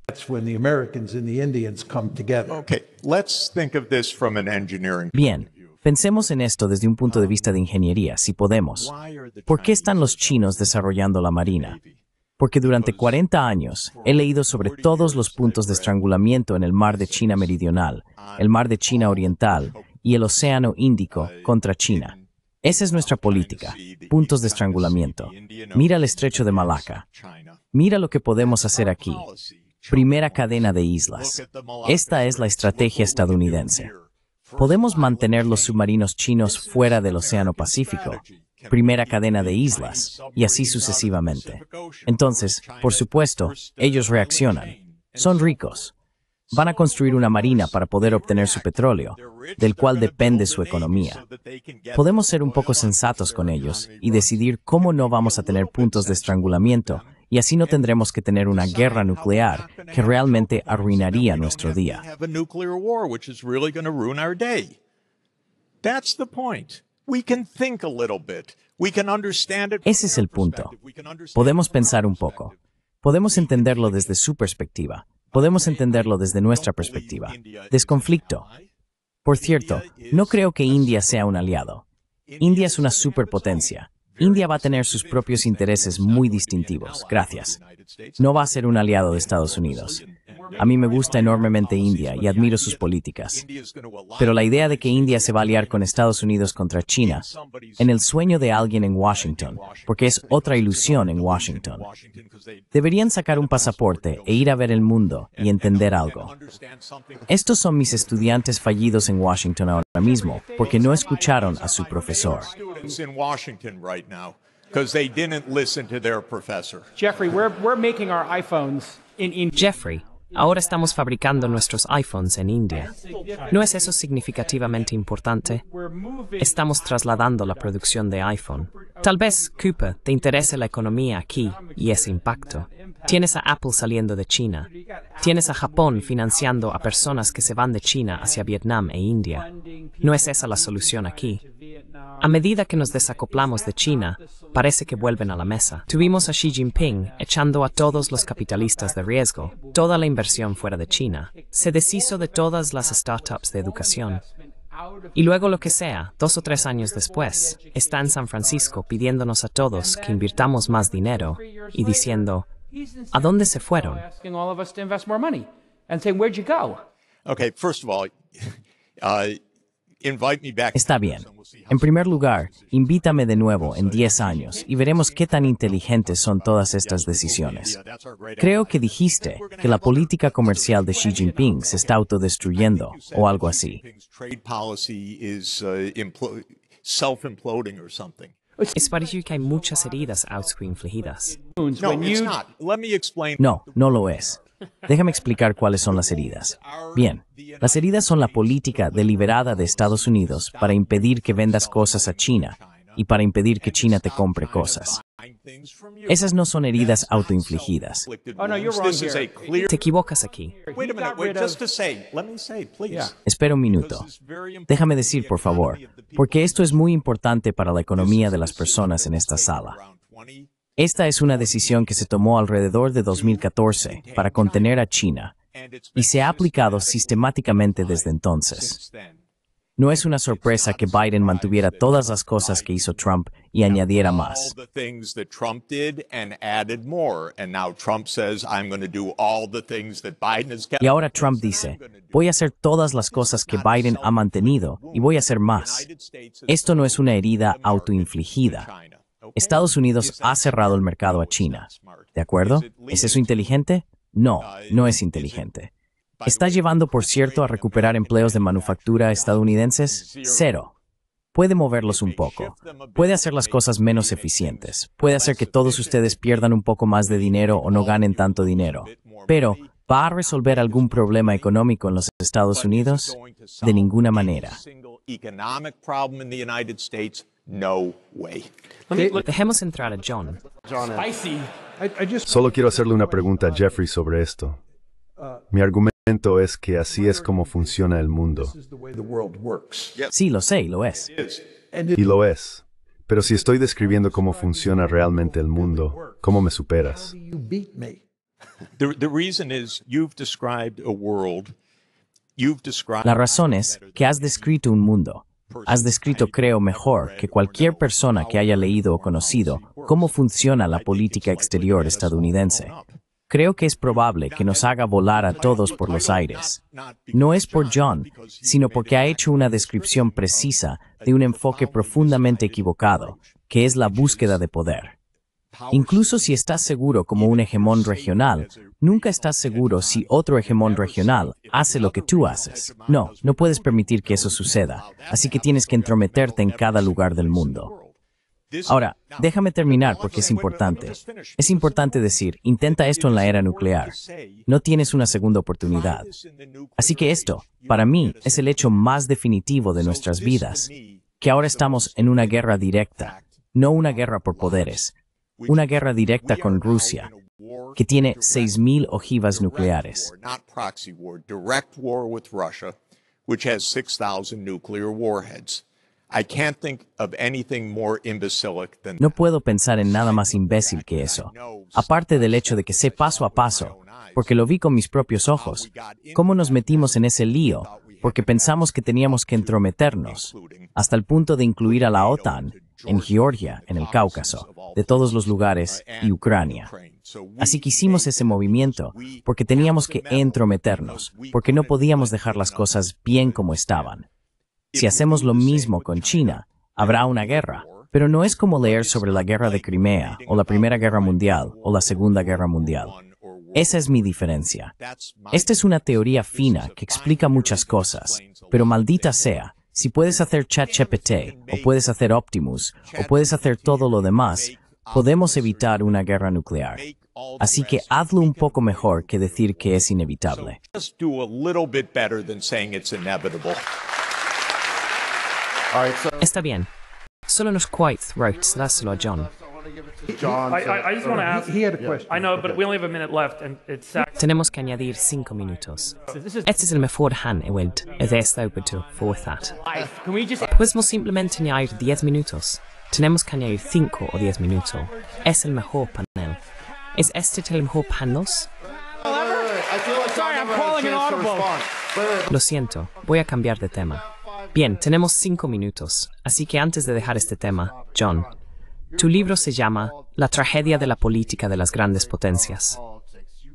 S3: Bien, Pensemos en esto desde un punto de um, vista de ingeniería, si podemos. ¿Por qué están los chinos desarrollando la marina? Porque durante 40 años he leído sobre todos los puntos de estrangulamiento en el mar de China Meridional, el mar de China Oriental y el Océano Índico contra China. Esa es nuestra política, puntos de estrangulamiento. Mira el estrecho de Malaca. Mira lo que podemos hacer aquí. Primera cadena de islas. Esta es la estrategia estadounidense podemos mantener los submarinos chinos fuera del Océano Pacífico, primera cadena de islas, y así sucesivamente. Entonces, por supuesto, ellos reaccionan. Son ricos. Van a construir una marina para poder obtener su petróleo, del cual depende su economía. Podemos ser un poco sensatos con ellos y decidir cómo no vamos a tener puntos de estrangulamiento y así no tendremos que tener una guerra nuclear que realmente arruinaría nuestro día.
S2: Ese es el punto. Podemos pensar un poco.
S3: Podemos entenderlo desde su perspectiva. Podemos entenderlo desde nuestra perspectiva. Desconflicto. Por cierto, no creo que India sea un aliado. India es una superpotencia. India va a tener sus propios intereses muy distintivos. Gracias. No va a ser un aliado de Estados Unidos. A mí me gusta enormemente India y admiro sus políticas. Pero la idea de que India se va a aliar con Estados Unidos contra China, en el sueño de alguien en Washington, porque es otra ilusión en Washington. Deberían sacar un pasaporte e ir a ver el mundo y entender algo. Estos son mis estudiantes fallidos en Washington ahora mismo, porque no escucharon a su profesor.
S6: Jeffrey, we're, making iPhones
S1: in Jeffrey, Ahora estamos fabricando nuestros iPhones en India. ¿No es eso significativamente importante? Estamos trasladando la producción de iPhone. Tal vez, Cooper, te interese la economía aquí y ese impacto. Tienes a Apple saliendo de China. Tienes a Japón financiando a personas que se van de China hacia Vietnam e India. ¿No es esa la solución aquí? A medida que nos desacoplamos de China, parece que vuelven a la mesa. Tuvimos a Xi Jinping echando a todos los capitalistas de riesgo, toda la inversión fuera de China, se deshizo de todas las startups de educación. Y luego lo que sea, dos o tres años después, está en San Francisco pidiéndonos a todos que invirtamos más dinero y diciendo, ¿a dónde se
S3: fueron?
S2: Está bien.
S3: En primer lugar, invítame de nuevo en 10 años y veremos qué tan inteligentes son todas estas decisiones. Creo que dijiste que la política comercial de Xi Jinping se está autodestruyendo o algo así.
S2: Uh,
S1: es parecido que hay muchas heridas autoinfligidas.
S2: No,
S3: no lo es. Déjame explicar cuáles son las heridas. Bien, las heridas son la política deliberada de Estados Unidos para impedir que vendas cosas a China y para impedir que China te compre cosas. Esas no son heridas autoinfligidas. Oh, te equivocas aquí. Espera un minuto. Déjame decir, por favor, porque esto es muy importante para la economía de las personas en esta sala. Esta es una decisión que se tomó alrededor de 2014 para contener a China y se ha aplicado sistemáticamente desde entonces. No es una sorpresa que Biden mantuviera todas las cosas que hizo Trump y añadiera más.
S2: Y ahora Trump
S3: dice, voy a hacer todas las cosas que Biden ha mantenido y voy a hacer más. Esto no es una herida autoinfligida. Estados Unidos ha cerrado el mercado a China, ¿de acuerdo? ¿Es eso inteligente? No, uh, no es inteligente. ¿Está llevando, por cierto, a recuperar empleos de manufactura estadounidenses? Cero. Puede moverlos un poco, puede hacer las cosas menos eficientes, puede hacer que todos ustedes pierdan un poco más de dinero o no ganen tanto dinero, pero ¿va a resolver algún problema económico en los Estados Unidos? De ninguna manera.
S2: No way. Dejemos entrar a John. Eh.
S5: Solo quiero hacerle una pregunta a Jeffrey sobre esto. Mi argumento es que así es como funciona el mundo.
S4: Sí, lo sé, y lo es. Y lo
S5: es. Pero si estoy describiendo cómo funciona realmente el mundo, ¿cómo me superas?
S2: La razón
S3: es que has descrito un mundo Has descrito, creo, mejor que cualquier persona que haya leído o conocido cómo funciona la política exterior estadounidense. Creo que es probable que nos haga volar a todos por los aires. No es por John, sino porque ha hecho una descripción precisa de un enfoque profundamente equivocado, que es la búsqueda de poder. Incluso si estás seguro como un hegemón regional, nunca estás seguro si otro hegemón regional hace lo que tú haces. No, no puedes permitir que eso suceda, así que tienes que entrometerte en cada lugar del mundo. Ahora, déjame terminar porque es importante. Es importante decir, intenta esto en la era nuclear. No tienes una segunda oportunidad. Así que esto, para mí, es el hecho más definitivo de nuestras vidas, que ahora estamos en una guerra directa, no una guerra por poderes, una guerra directa con Rusia, que tiene 6.000 ojivas nucleares. no puedo pensar en nada más imbécil que eso, aparte del hecho de que sé paso a paso, porque lo vi con mis propios ojos, cómo nos metimos en ese lío, porque pensamos que teníamos que entrometernos, hasta el punto de incluir a la OTAN en Georgia, en el Cáucaso, de todos los lugares, y Ucrania. Así que hicimos ese movimiento porque teníamos que entrometernos, porque no podíamos dejar las cosas bien como estaban. Si hacemos lo mismo con China, habrá una guerra, pero no es como leer sobre la guerra de Crimea o la Primera Guerra Mundial o la Segunda Guerra Mundial. Esa es mi diferencia. Esta es una teoría fina que explica muchas cosas, pero maldita sea, si puedes hacer ChatGPT, o puedes hacer Optimus, o puedes hacer todo lo demás, podemos evitar una guerra nuclear. Así que hazlo un poco mejor que decir que es inevitable.
S2: Está bien. Solo nos quite wrote,
S1: John. Tenemos que añadir 5 minutos. Este es el mejor Han este, Podemos pues simplemente añadir 10 minutos. Tenemos que añadir 5 o 10 minutos. Es el mejor panel. ¿Es este el mejor panel? Lo siento, voy a cambiar de tema. Bien, tenemos 5 minutos, así que antes de dejar este tema, John, tu libro se llama La tragedia de la política de las grandes potencias.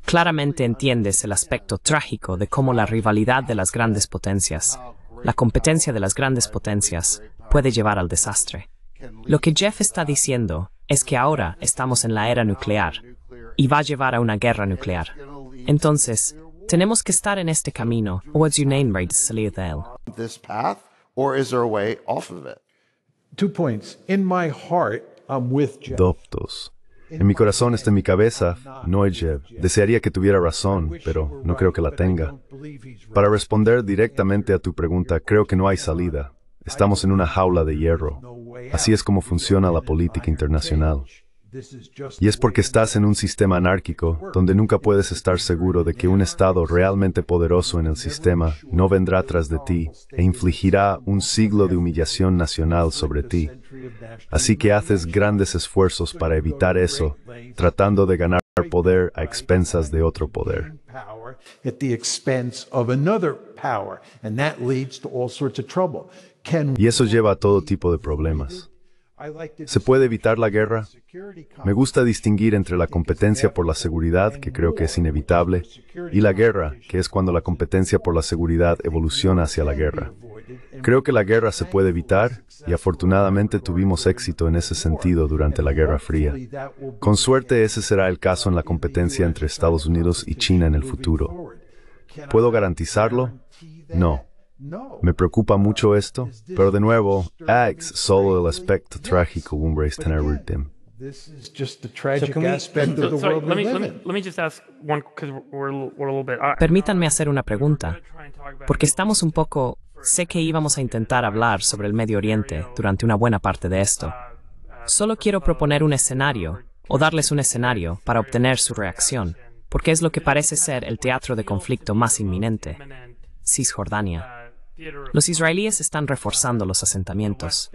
S1: Claramente entiendes el aspecto trágico de cómo la rivalidad de las grandes potencias, la competencia de las grandes potencias, puede llevar al desastre. Lo que Jeff está diciendo es que ahora estamos en la era nuclear y va a llevar a una guerra nuclear. Entonces, tenemos que estar en este camino o es is
S4: Two points.
S5: Doptos. En mi corazón está en mi cabeza, no es Jeb. Desearía que tuviera razón, pero no creo que la tenga. Para responder directamente a tu pregunta, creo que no hay salida. Estamos en una jaula de hierro. Así es como funciona la política internacional. Y es porque estás en un sistema anárquico, donde nunca puedes estar seguro de que un Estado realmente poderoso en el sistema no vendrá tras de ti e infligirá un siglo de humillación nacional sobre ti. Así que haces grandes esfuerzos para evitar eso, tratando de ganar poder a expensas de otro poder. Y eso lleva a todo tipo de problemas. ¿Se puede evitar la guerra? Me gusta distinguir entre la competencia por la seguridad, que creo que es inevitable, y la guerra, que es cuando la competencia por la seguridad evoluciona hacia la guerra. Creo que la guerra se puede evitar y afortunadamente tuvimos éxito en ese sentido durante la Guerra Fría. Con suerte ese será el caso en la competencia entre Estados Unidos y China en el futuro. ¿Puedo garantizarlo? No. Me preocupa mucho ah, esto, pero de nuevo, ah, solo el aspecto trágico de un race
S1: Permítanme hacer una pregunta, porque estamos un poco. Sé que íbamos a intentar hablar sobre el Medio Oriente durante una buena parte de esto. Solo quiero proponer un escenario o darles un escenario para obtener su reacción, porque es lo que parece ser el teatro de conflicto más inminente, Cisjordania. Los israelíes están reforzando los asentamientos.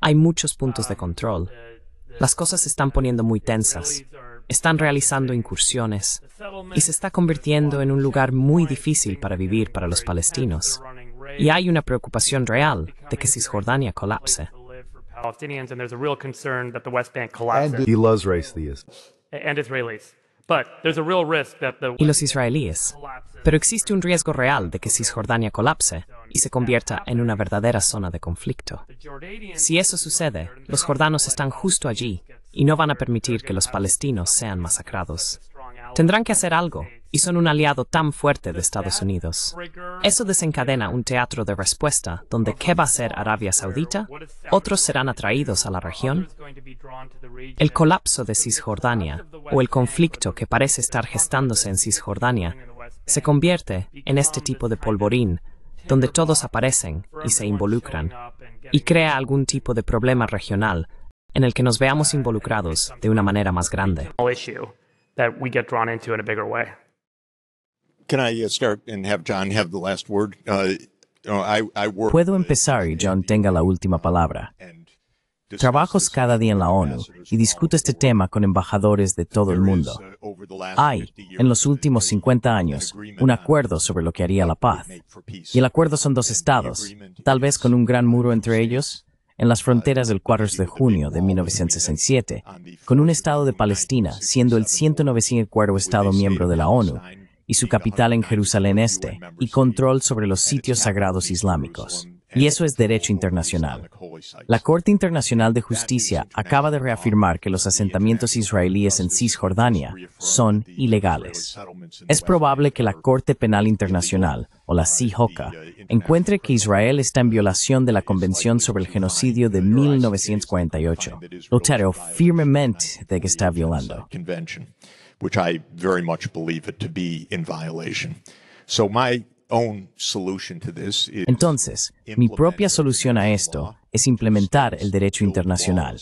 S1: Hay muchos puntos de control. Las cosas se están poniendo muy tensas. Están realizando incursiones y se está convirtiendo en un lugar muy difícil para vivir para los palestinos. Y hay una preocupación real de que Cisjordania colapse.
S6: israelíes y los
S1: israelíes. Pero existe un riesgo real de que Cisjordania colapse y se convierta en una verdadera zona de conflicto. Si eso sucede, los jordanos están justo allí y no van a permitir que los palestinos sean masacrados. Tendrán que hacer algo, y son un aliado tan fuerte de Estados Unidos. Eso desencadena un teatro de respuesta donde qué va a ser Arabia Saudita, otros serán atraídos a la región, el colapso de Cisjordania o el conflicto que parece estar gestándose en Cisjordania se convierte en este tipo de polvorín donde todos aparecen y se involucran, y crea algún tipo de problema regional en el que nos veamos involucrados de una manera más grande.
S2: Puedo empezar y John tenga la última
S3: palabra. Trabajo cada día en la ONU y discuto este tema con embajadores de todo el mundo.
S2: Uh, Hay,
S3: en los últimos 50 años, un acuerdo sobre lo que haría la paz. Y el acuerdo son dos estados, tal vez con un gran muro entre ellos, en las uh, fronteras del 4 de junio de 1967, con un estado de Palestina siendo el 194 estado miembro de la ONU y su capital en Jerusalén Este, y control sobre los sitios sagrados islámicos. Y eso es derecho internacional. La Corte Internacional de Justicia acaba de reafirmar que los asentamientos israelíes en Cisjordania son ilegales. Es probable que la Corte Penal Internacional, o la CIJOCA, encuentre que Israel está en violación de la Convención sobre el Genocidio de 1948. Lo
S2: firmemente de que está violando. which I very much believe it to be in violation. So my Entonces, mi
S3: propia solución a esto es implementar el derecho internacional.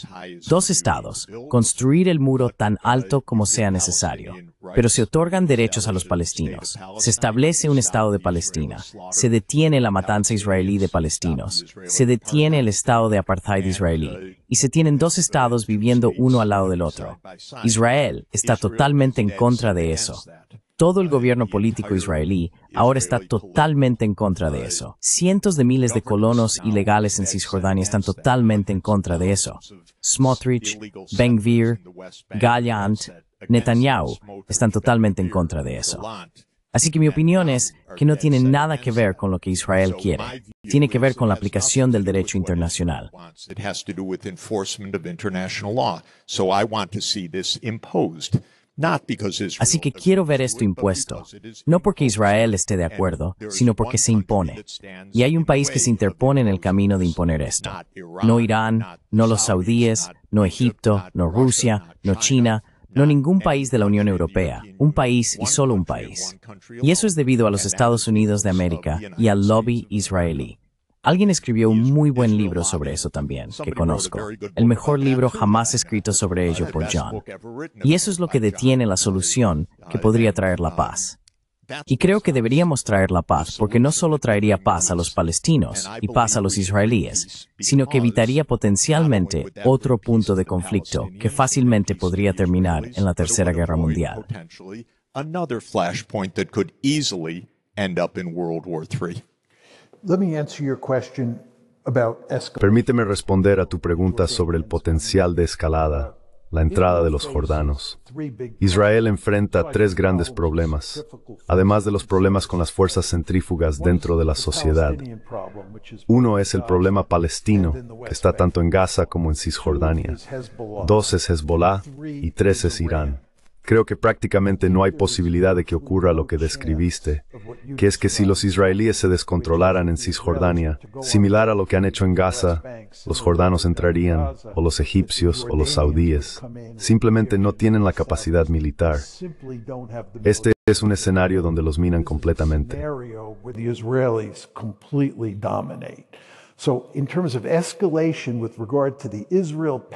S3: Dos estados, construir el muro tan alto como sea necesario, pero se otorgan derechos a los palestinos. Se establece un estado de Palestina, se detiene la matanza israelí de palestinos, se detiene el estado de apartheid israelí, y se tienen dos estados viviendo uno al lado del otro. Israel está totalmente en contra de eso. Todo el gobierno político israelí ahora está totalmente en contra de eso. Cientos de miles de colonos ilegales en Cisjordania están totalmente en contra de eso. Smotrich, Ben-Gvir, Gallant, Netanyahu están totalmente en contra de eso. Así que mi opinión es que no tiene nada que ver con lo que Israel quiere. Tiene que ver con la aplicación del derecho internacional.
S2: Así que quiero ver esto impuesto, no porque Israel esté de acuerdo, sino porque se impone. Y hay un país
S3: que se interpone en el camino de imponer esto. No Irán, no los saudíes, no Egipto, no Rusia, no China, no ningún país de la Unión Europea, un país y solo un país. Y eso es debido a los Estados Unidos de América y al lobby israelí. Alguien escribió un muy buen libro sobre eso también, que conozco. El mejor libro jamás escrito sobre ello por John. Y eso es lo que detiene la solución que podría um, traer la paz. Y creo que deberíamos traer la paz porque no solo traería paz a los palestinos y paz a los israelíes, sino que evitaría potencialmente otro punto de conflicto que fácilmente podría terminar en la Tercera Guerra Mundial.
S5: Permíteme responder a tu pregunta sobre el potencial de escalada, la entrada de los jordanos. Israel enfrenta tres grandes problemas, además de los problemas con las fuerzas centrífugas dentro de la sociedad. Uno es el problema palestino, que está tanto en Gaza como en Cisjordania. Dos es Hezbollah y tres es Irán. Creo que prácticamente no hay posibilidad de que ocurra lo que describiste, que es que si los israelíes se descontrolaran en Cisjordania, similar a lo que han hecho en Gaza, los jordanos entrarían, o los egipcios, o los saudíes. Simplemente no tienen la capacidad militar. Este es un escenario donde los minan completamente.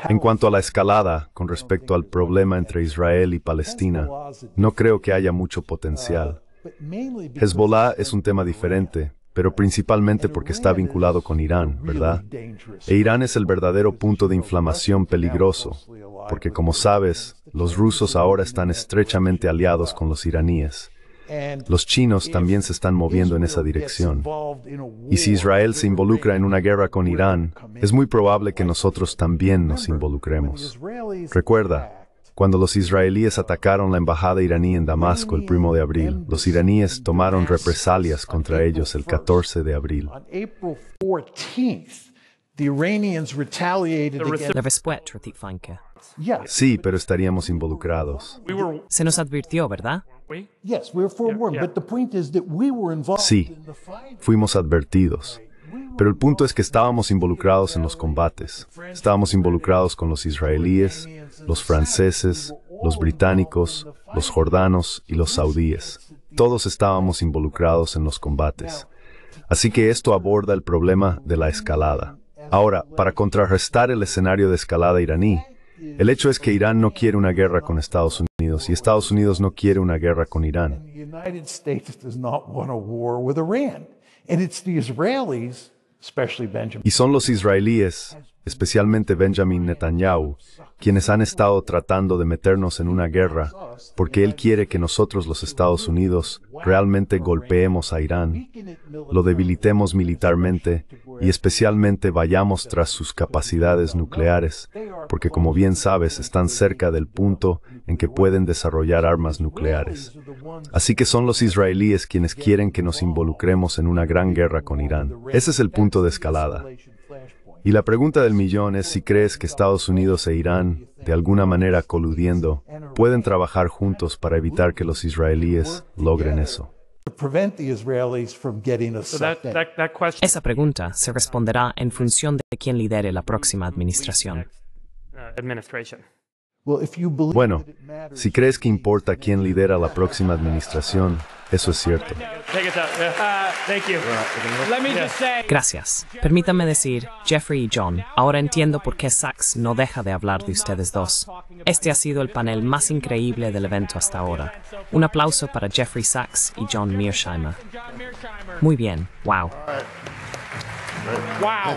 S5: En cuanto a la escalada con respecto al problema entre Israel y Palestina, no creo que haya mucho potencial. Hezbollah es un tema diferente, pero principalmente porque está vinculado con Irán, ¿verdad?
S4: E
S5: Irán es el verdadero punto de inflamación peligroso, porque como sabes, los rusos ahora están estrechamente aliados con los iraníes. Los chinos también se están moviendo en esa dirección. Y si Israel se involucra en una guerra con Irán, es muy probable que nosotros también nos involucremos. Recuerda, cuando los israelíes atacaron la embajada iraní en Damasco el 1 de abril, los iraníes tomaron represalias contra ellos el 14 de abril. Sí, pero estaríamos involucrados.
S1: Se nos advirtió, ¿verdad?
S4: Sí,
S5: fuimos advertidos. Pero el punto es que estábamos involucrados en los combates. Estábamos involucrados con los israelíes, los franceses, los británicos, los jordanos y los saudíes. Todos estábamos involucrados en los combates. Así que esto aborda el problema de la escalada. Ahora, para contrarrestar el escenario de escalada iraní, el hecho es que Irán no quiere una guerra con Estados Unidos y Estados Unidos no quiere una guerra con Irán. Y son los israelíes, especialmente Benjamin Netanyahu, quienes han estado tratando de meternos en una guerra, porque él quiere que nosotros los Estados Unidos realmente golpeemos a Irán, lo debilitemos militarmente y especialmente vayamos tras sus capacidades nucleares, porque como bien sabes están cerca del punto en que pueden desarrollar armas nucleares. Así que son los israelíes quienes quieren que nos involucremos en una gran guerra con Irán. Ese es el punto de escalada. Y la pregunta del millón es si crees que Estados Unidos e Irán, de alguna manera coludiendo, pueden trabajar juntos para evitar que los israelíes
S6: logren eso.
S4: Esa pregunta
S1: se responderá en función de quién lidere la próxima administración.
S5: Uh, bueno, si crees que importa quién lidera la próxima administración, eso es cierto.
S6: Uh, Gracias.
S1: Permítanme decir, Jeffrey y John, ahora entiendo por qué Sachs no deja de hablar de ustedes dos. Este ha sido el panel más increíble del evento hasta ahora. Un aplauso para Jeffrey Sachs y John Mearsheimer. Muy bien, wow. Wow.